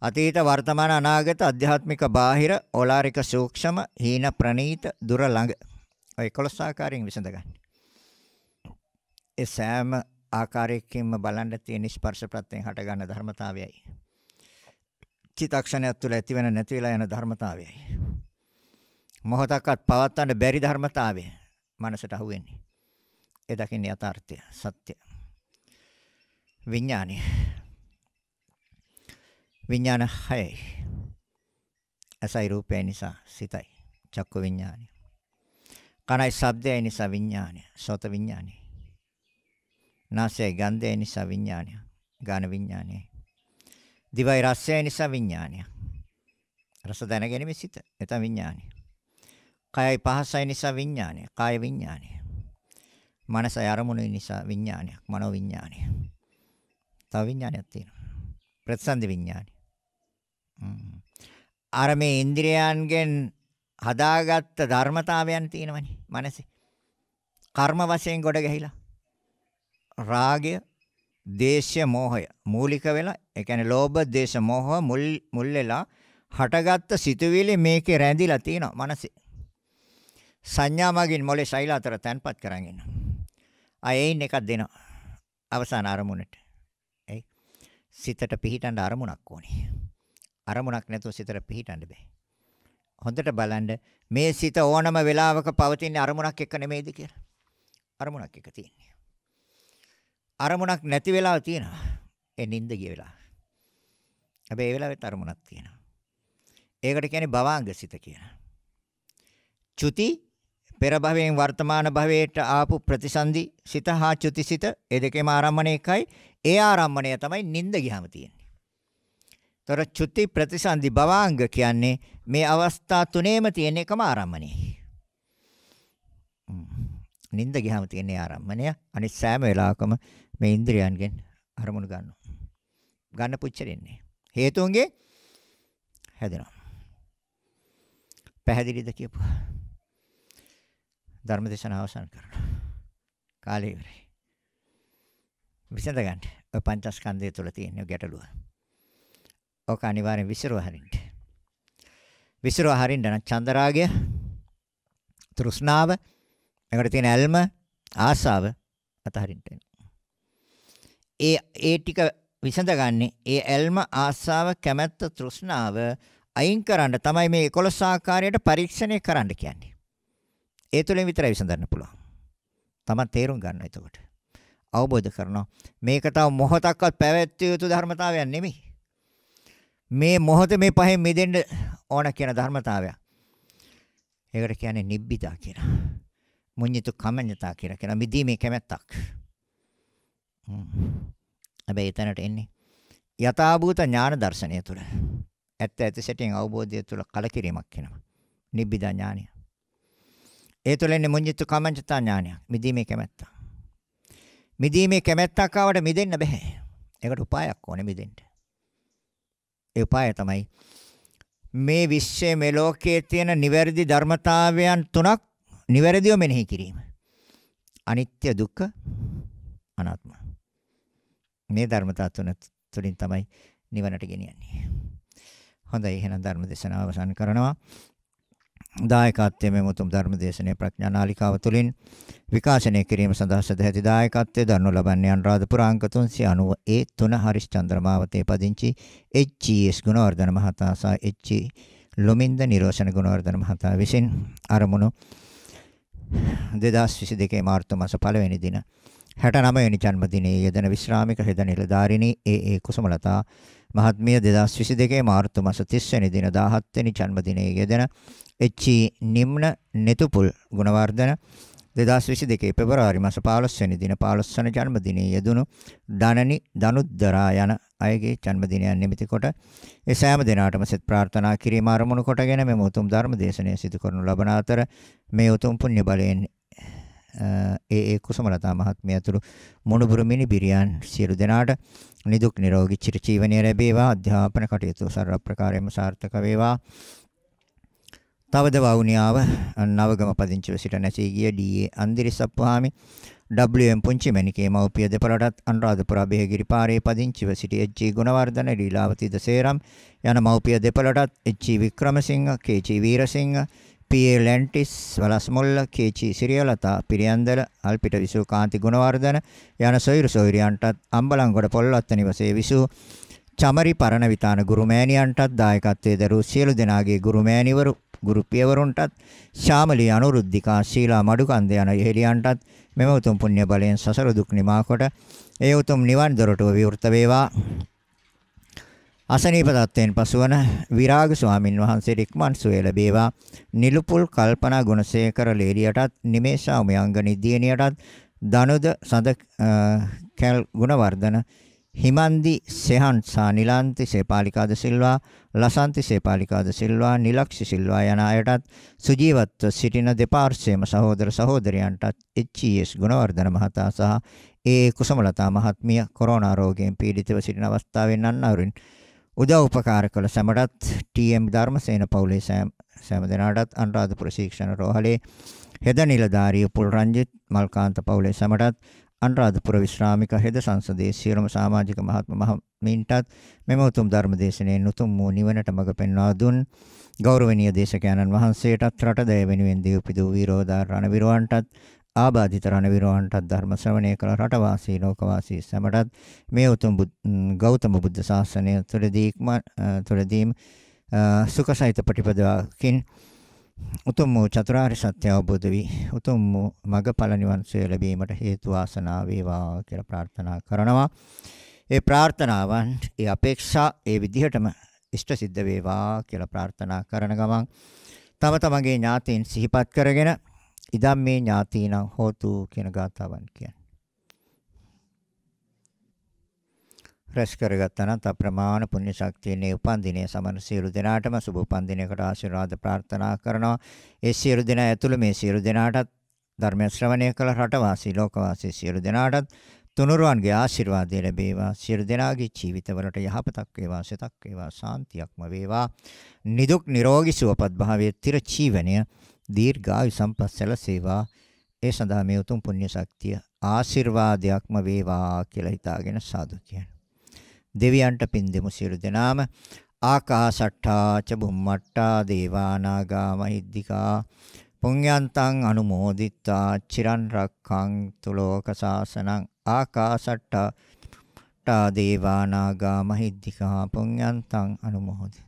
අතීත වර්තමාන අනාගත අධ්‍යාත්මික බාහිර ඕලාරික සූක්ෂම හීන ප්‍රනීත දුර ළඟ ඔය 11 ආකාරයෙන් විසඳ ගන්න. ඒ සෑම ආකාරයකින්ම බලන්න තියෙන ස්පර්ශ ප්‍රත්‍යයෙන් හට ගන්න ධර්මතාවයයි. චිතක්ෂණයක් තුළ ඇති වෙන නැති වෙලා යන ධර්මතාවයයි. මොහොතක්වත් පවත්වන්න බැරි ධර්මතාවය මනසට අහුවෙන්නේ. ඒ දකින්නේ යථාර්ථය, සත්‍ය. විඥානය විඥාන 6යි. අසයි රූපය නිසා සිතයි. චක්කු විඥානය. කනයි ශබ්දය නිසා විඥානය. සෝත විඥානය. නාසයයි ගන්ධය නිසා විඥානය. ගාන විඥානය. දිවයි රසය නිසා විඥානය. රස දැනගැනීමේ සිත. එතන විඥානය. කයයි පහසයි නිසා විඥානය. කාය විඥානය. මනසයි අරමුණු නිසා විඥානයක්. මනෝ විඥානය. තව විඥානයක් තියෙනවා. ප්‍රතිසන්දි විඥානය. අර මේ ඉන්ද්‍රියයන්ගෙන් හදාගත්ත ධර්මතාවයන් තියෙනවනේ මනසේ. කර්ම වශයෙන් ගොඩ ගැහිලා. රාගය, දේශ්‍ය මෝහය මූලික වෙලා, ඒ කියන්නේ ලෝභ, දේශ, මෝහ මුල් මුල් වෙලා හටගත්ත සිතුවිලි මේකේ රැඳිලා තියෙනවා මනසේ. සංඥා මගින් මොලේ ශෛල අතර තැන්පත් කරන් ඉන්න. අයෙයින් එකක් දෙනවා. අවසාන අරමුණට. ඒ සිතට පිහිටන අරමුණක් ඕනේ. අරමුණක් නැතුව සිතට පිහිටන්න බෑ. හොඳට බලන්න මේ සිත ඕනම වෙලාවක පවතින අරමුණක් එක්ක නෙමෙයිද කියලා. අරමුණක් එක්ක තියෙන්නේ. අරමුණක් නැති වෙලාව තියෙනවා. ඒ නිින්ද ගිය වෙලාව. හැබැයි ඒ වෙලාවෙත් අරමුණක් තියෙනවා. ඒකට කියන්නේ භවාංග සිත කියලා. චුති පෙර භවයෙන් වර්තමාන භවයට ආපු ප්‍රතිසන්දි සිත හා චුති සිත ඒ දෙකේම ආරම්මණය එකයි. ඒ ආරම්මණය තමයි නිින්ද ගියාම තියෙන්නේ. තොර චුති ප්‍රතිසන්දි භවාංග කියන්නේ මේ අවස්ථා තුනේම තියෙන එකම ආරම්මණය. නිින්ද ගියාම තියෙන ආරම්මණය අනිත් සෑම වෙලාවකම මේ ඉන්ද්‍රියයන්ගෙන් අරමුණු ගන්නවා. ගන්න පුච්චරෙන්නේ. හේතුන්ගේ හැදෙනවා. පැහැදිලිද කියපුවා. ධර්ම දේශනාව අවසන් කරනවා. කාලය ඉවරයි. විසඳ ගන්න. ඔය පංචස්කන්ධය තුල තියෙන ගැටලුව. ඕක අනිවාර්යෙන් විසිරුව හරින්න. විසිරුව හරින්න නම් චන්දරාගය, තෘෂ්ණාව, මේකට තියෙන ඇල්ම, ආසාව අතහරින්න ඒ ඒ ටික විසඳගන්නේ ඒ ඇල්ම ආසාව කැමැත්ත තෘෂ්ණාව අයින් කරන්න තමයි මේ 11 ආකාරයට පරීක්ෂණය කරන්න කියන්නේ. ඒ තුලින් විතරයි විසඳන්න පුළුවන්. Taman තේරුම් ගන්න එතකොට. අවබෝධ කරනවා මේක තව මොහොතක්වත් පැවැත්විය යුතු ධර්මතාවයක් නෙමෙයි. මේ මොහොතේ මේ පහෙන් මිදෙන්න ඕන කියන ධර්මතාවය. ඒකට කියන්නේ නිබ්බිදා කියලා. මුඤ්ඤිත කමඤ්ඤතා කියලා කියන මිදීමේ කැමැත්තක්. හැබැයි එතනට එන්නේ යථාභූත ඥාන දර්ශනය තුළ. ඇත්ත ඇති සැටින් අවබෝධය තුළ කලකිරීමක් වෙනවා. නිබ්බිදා ඥානය. ඒ තුළ එන්නේ මුඤ්ඤිත කමඤ්ඤතා ඥානයක්. මිදීමේ කැමැත්ත. මිදීමේ කැමැත්තක් ආවට මිදෙන්න බෑ. ඒකට උපායක් ඕනේ මිදෙන්න. ඒ උපාය තමයි මේ විශ්වයේ මේ ලෝකයේ තියෙන නිවැරදි ධර්මතාවයන් තුනක් නිවැරදිව මෙනෙහි කිරීම. අනිත්‍ය දුක්ඛ අනාත්ම. මේ ධර්මතා තුන තුලින් තමයි නිවනට ගෙනියන්නේ. හොඳයි එහෙනම් ධර්ම දේශනාව අවසන් කරනවා. දායකත්වයේ මේ මුතුම් ධර්ම දේශනේ ප්‍රඥානාලිකාව තුළින් විකාශනය කිරීම සඳහා සදැහැති දායකත්වයේ දරනු ලබන්නේ අනුරාධපුර අංක 390 ඒ 3 හරිස්චන්ද්‍ර මාවතේ පදිංචි එච්.ජී.එස්. ගුණවර්ධන මහතා සහ එච්.ජී. ලොමින්ද නිරෝෂණ ගුණවර්ධන මහතා විසින් අරමුණු 2022 මාර්තු මාස 1 වෙනි දින 69 වෙනි ජන්මදිනයේ යෙදෙන විශ්‍රාමික හෙද නිලධාරිණී ඒ.ඒ. කුසමලතා මහත්මිය 2022 මාර්තු මාස 30 වෙනි දින 17 වෙනි ජන්මදිනයේ යෙදෙන එච්.ඊ. නිම්න නෙතුපුල් ගුණවර්ධන 2022 පෙබරවාරි මාස 15 වෙනි දින 15 වන ජන්මදිනයේ යෙදුණු ධනනි දනුද්දරා යන අයගේ ජන්මදිනයන් නිමිති කොට ඒ සෑම දිනාටම සෙත් ප්‍රාර්ථනා කිරීම ආරමුණු කොටගෙන මෙම උතුම් ධර්ම දේශනය සිදු කරනු ලබන අතර මේ උතුම් පුණ්‍ය බලයෙන් ඒ ඒ කුසමලතා මහත්මිය ඇතුළු මොණුබුරු මිනි බිරියන් සියලු දෙනාට නිදුක් නිරෝගී චිරජීවනය ලැබේවා අධ්‍යාපන කටයුතු සර්ව ප්‍රකාරයෙන්ම සාර්ථක වේවා තවද වවුනියාව නවගම පදිංචිව සිට නැසී ගිය ඩී.ඒ. අන්දිරිස් අප්පහාමි WM පුංචි මැණිකේ මව්පිය දෙපළටත් අනුරාධපුර බෙහෙගිරි පාරේ පදිංචිව සිටි එච්.ජී. ගුණවර්ධන ලීලාවති දසේරම් යන මව්පිය දෙපළටත් H G. Wickramasinghe K G. Weerasinghe P A. ලැන්ටිස් වලස්මුල්ල කේ.ජී. සිරියලතා පිරියන්දල අල්පිට විසු කාන්ති ගුණවර්ධන යන සොයුරු සොයුරියන්ටත් අම්බලන්ගොඩ පොල්වත්ත නිවසේ විසූ චමරි පරණවිතාන ගුරුමෑණියන්ටත් දායකත්වයේ දරූ සියලු දෙනාගේ ගුරුමෑණිවරු ගුරු පියවරුන්ටත් ශාමලී අනුරුද්ධිකා ශීලා මඩුකන්ද යන එහෙලියන්ටත් මෙම උතුම් පුණ්‍ය බලයෙන් සසර දුක් නිමා කොට ඒ උතුම් නිවන් දොරටුව විවෘත වේවා අසනීප තත්වයෙන් පසුවන විරාග ස්වාමින් වහන්සේට ඉක්මන් සුවය ලැබේවා. නිලුපුල් කල්පනා ගුණසේකර ලේලියටත් නිමේෂා උමයන්ගනි දියණියටත් දනුද සඳ කැල් ගුණවර්ධන හිමන්දි සෙහන්සා නිලාන්ති සේපාලිකාද සිල්වා ලසන්ති සේපාලිකාද සිල්වා නිලක්ෂි සිල්වා යන අයටත් සුජීවත්ව සිටින දෙපාර්ශ්වයේම සහෝදර සහෝදරයන්ටත් එච්.ඊ.එස්. E ගුණවර්ධන මහතා සහ ඒ කුසමලතා මහත්මිය කොරෝනා රෝගයෙන් පීඩිතව සිටින අවස්ථාවෙන් අන්නවරින් උදව් උපකාර කළ සැමටත් ටී.එම්. ධර්මසේන පවුලේ සෑම සෑම දෙනාටත් අනුරාධපුර ශික්ෂණ රෝහලේ හෙද නිලධාරිය පුල් රංජිත් මල්කාන්ත පවුලේ සැමටත් අනුරාධපුර විශ්‍රාමික හෙද සංසදයේ සියලුම සමාජික මහත්ම මහමින්ටත් මෙම උතුම් ධර්ම දේශනයේ උතුම් වූ නිවනට මඟ පෙන්වා දුන් ගෞරවනීය දේශකයන්න් වහන්සේටත් රට දය වෙනුවෙන් දීපිදු විරෝධාරණ විරවන්ටත් ආබාධිත රණ විරවන්ටත් ධර්ම ශ්‍රවණය කළ රට වාසී ලෝක වාසී සැමටත් මේ උතුම් ගෞතම බුද්ධ ශාසනය තුළදීම තුළදීම සුඛසහිත ප්‍රතිපදාවකින් උතුම් වූ චතුරාර්ය සත්‍ය අවබෝධ වී උතුම් වූ මගඵල නිවන් සුවය ලැබීමට හේතු වාසනා වේවා කියලා ප්‍රාර්ථනා කරනවා. ඒ ප්‍රාර්ථනාවන්, ඒ අපේක්ෂා, ඒ විදිහටම ඉෂ්ට සිද්ධ වේවා කියලා ප්‍රාර්ථනා කරන ගමන් තම තමන්ගේ ඥාතීන් සිහිපත් කරගෙන ඉදම් මේ ඥාතීනම් හෝතු කියන ගාතාවන් කියන්නේ රැස් කරගත්තා නම් අප්‍රමාණ පුණ්‍ය ශක්තියනේ උපන්දිනයේ සමන සියලු දෙනාටම සුබ උපන්දිනයකට ආශිර්වාද ප්‍රාර්ථනා කරනවා. ඒ සියලු දෙනා ඇතුළු මේ සියලු දෙනාටත් ධර්ම ශ්‍රවණය කළ රටවාසී ලෝකවාසී සියලු දෙනාටත් තුනුරුවන්ගේ ආශිර්වාදය ලැබේවා සියලු දෙනාගේ ජීවිතවලට යහපතක් වේවා සිතක් වේවා සාන්තියක්ම වේවා නිදුක් නිරෝගී සුවපත් භාවයේ තිර ජීවනය දීර්ඝායු සම්පස්සල සේවා ඒ සඳහා මේ උතුම් පුණ්‍ය ශක්තිය ආශිර්වාදයක්ම වේවා කියලා හිතාගෙන සාදු කියන දෙවියන්ට පින් දෙමු සියලු දෙනාම ආකාසට්ඨා ච බුම්මට්ඨා දේවානාගා මහිද්దికා පුඤ්ඤන්තං අනුමෝදිත්වා චිරන් රක්ඛන්තු ලෝක සාසනං ආකාසට්ඨා ටා දේවානාගා මහිද්దికා පුඤ්ඤන්තං අනුමෝදි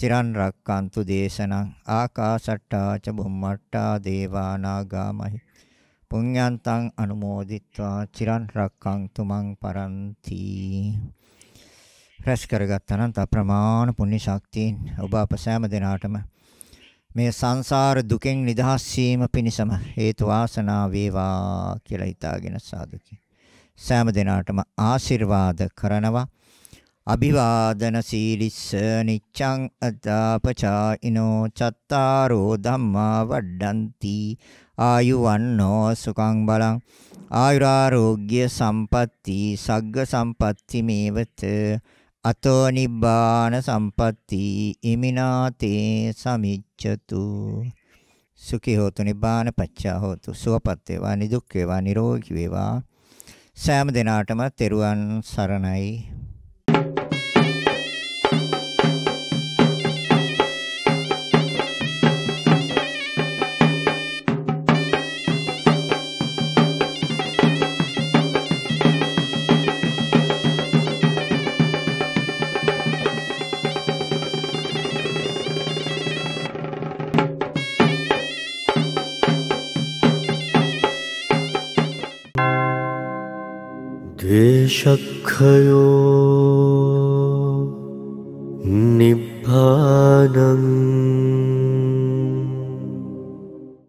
චිරන් රක්ඛන්තු දේශනං ආකාසට්ඨා ච බුම්මට්ඨා දේවානාගා මහිද්దికා පුඤ්ඤන්තං අනුමෝදිත්වා චිරන් රක්ඛන්තු මං පරන්ති රැස් කරගත්තා නම් අප්‍රමාණ පුණ්‍ය ශක්තියින් ඔබ අප සෑම දිනාටම මේ සංසාර දුකෙන් නිදහස් වීම පිණිසම හේතු වාසනා වේවා කියලා හිතාගෙන සාදුකි. සෑම දිනාටම ආශිර්වාද කරනවා. අභිවාදන සීලිස්ස නිච්ඡං අත්තාපචායිනෝ චත්තාරෝ ධම්මා වඩ්ඩಂತಿ ආයුවන්නෝ සුඛං බලං ආයුරාෝග්‍ය සම්පatti සග්ග සම්පatti මේවත අතෝ නිබ්බාන සම්පatti ඉමිනාතේ සමිච්ඡතු සුඛී හෝතු නිබ්බාන පච්චා හෝතු සුවපත් වේවා නිදුක් වේවා නිරෝගී වේවා සෑම දිනාටම තෙරුවන් සරණයි शखयो निभानम्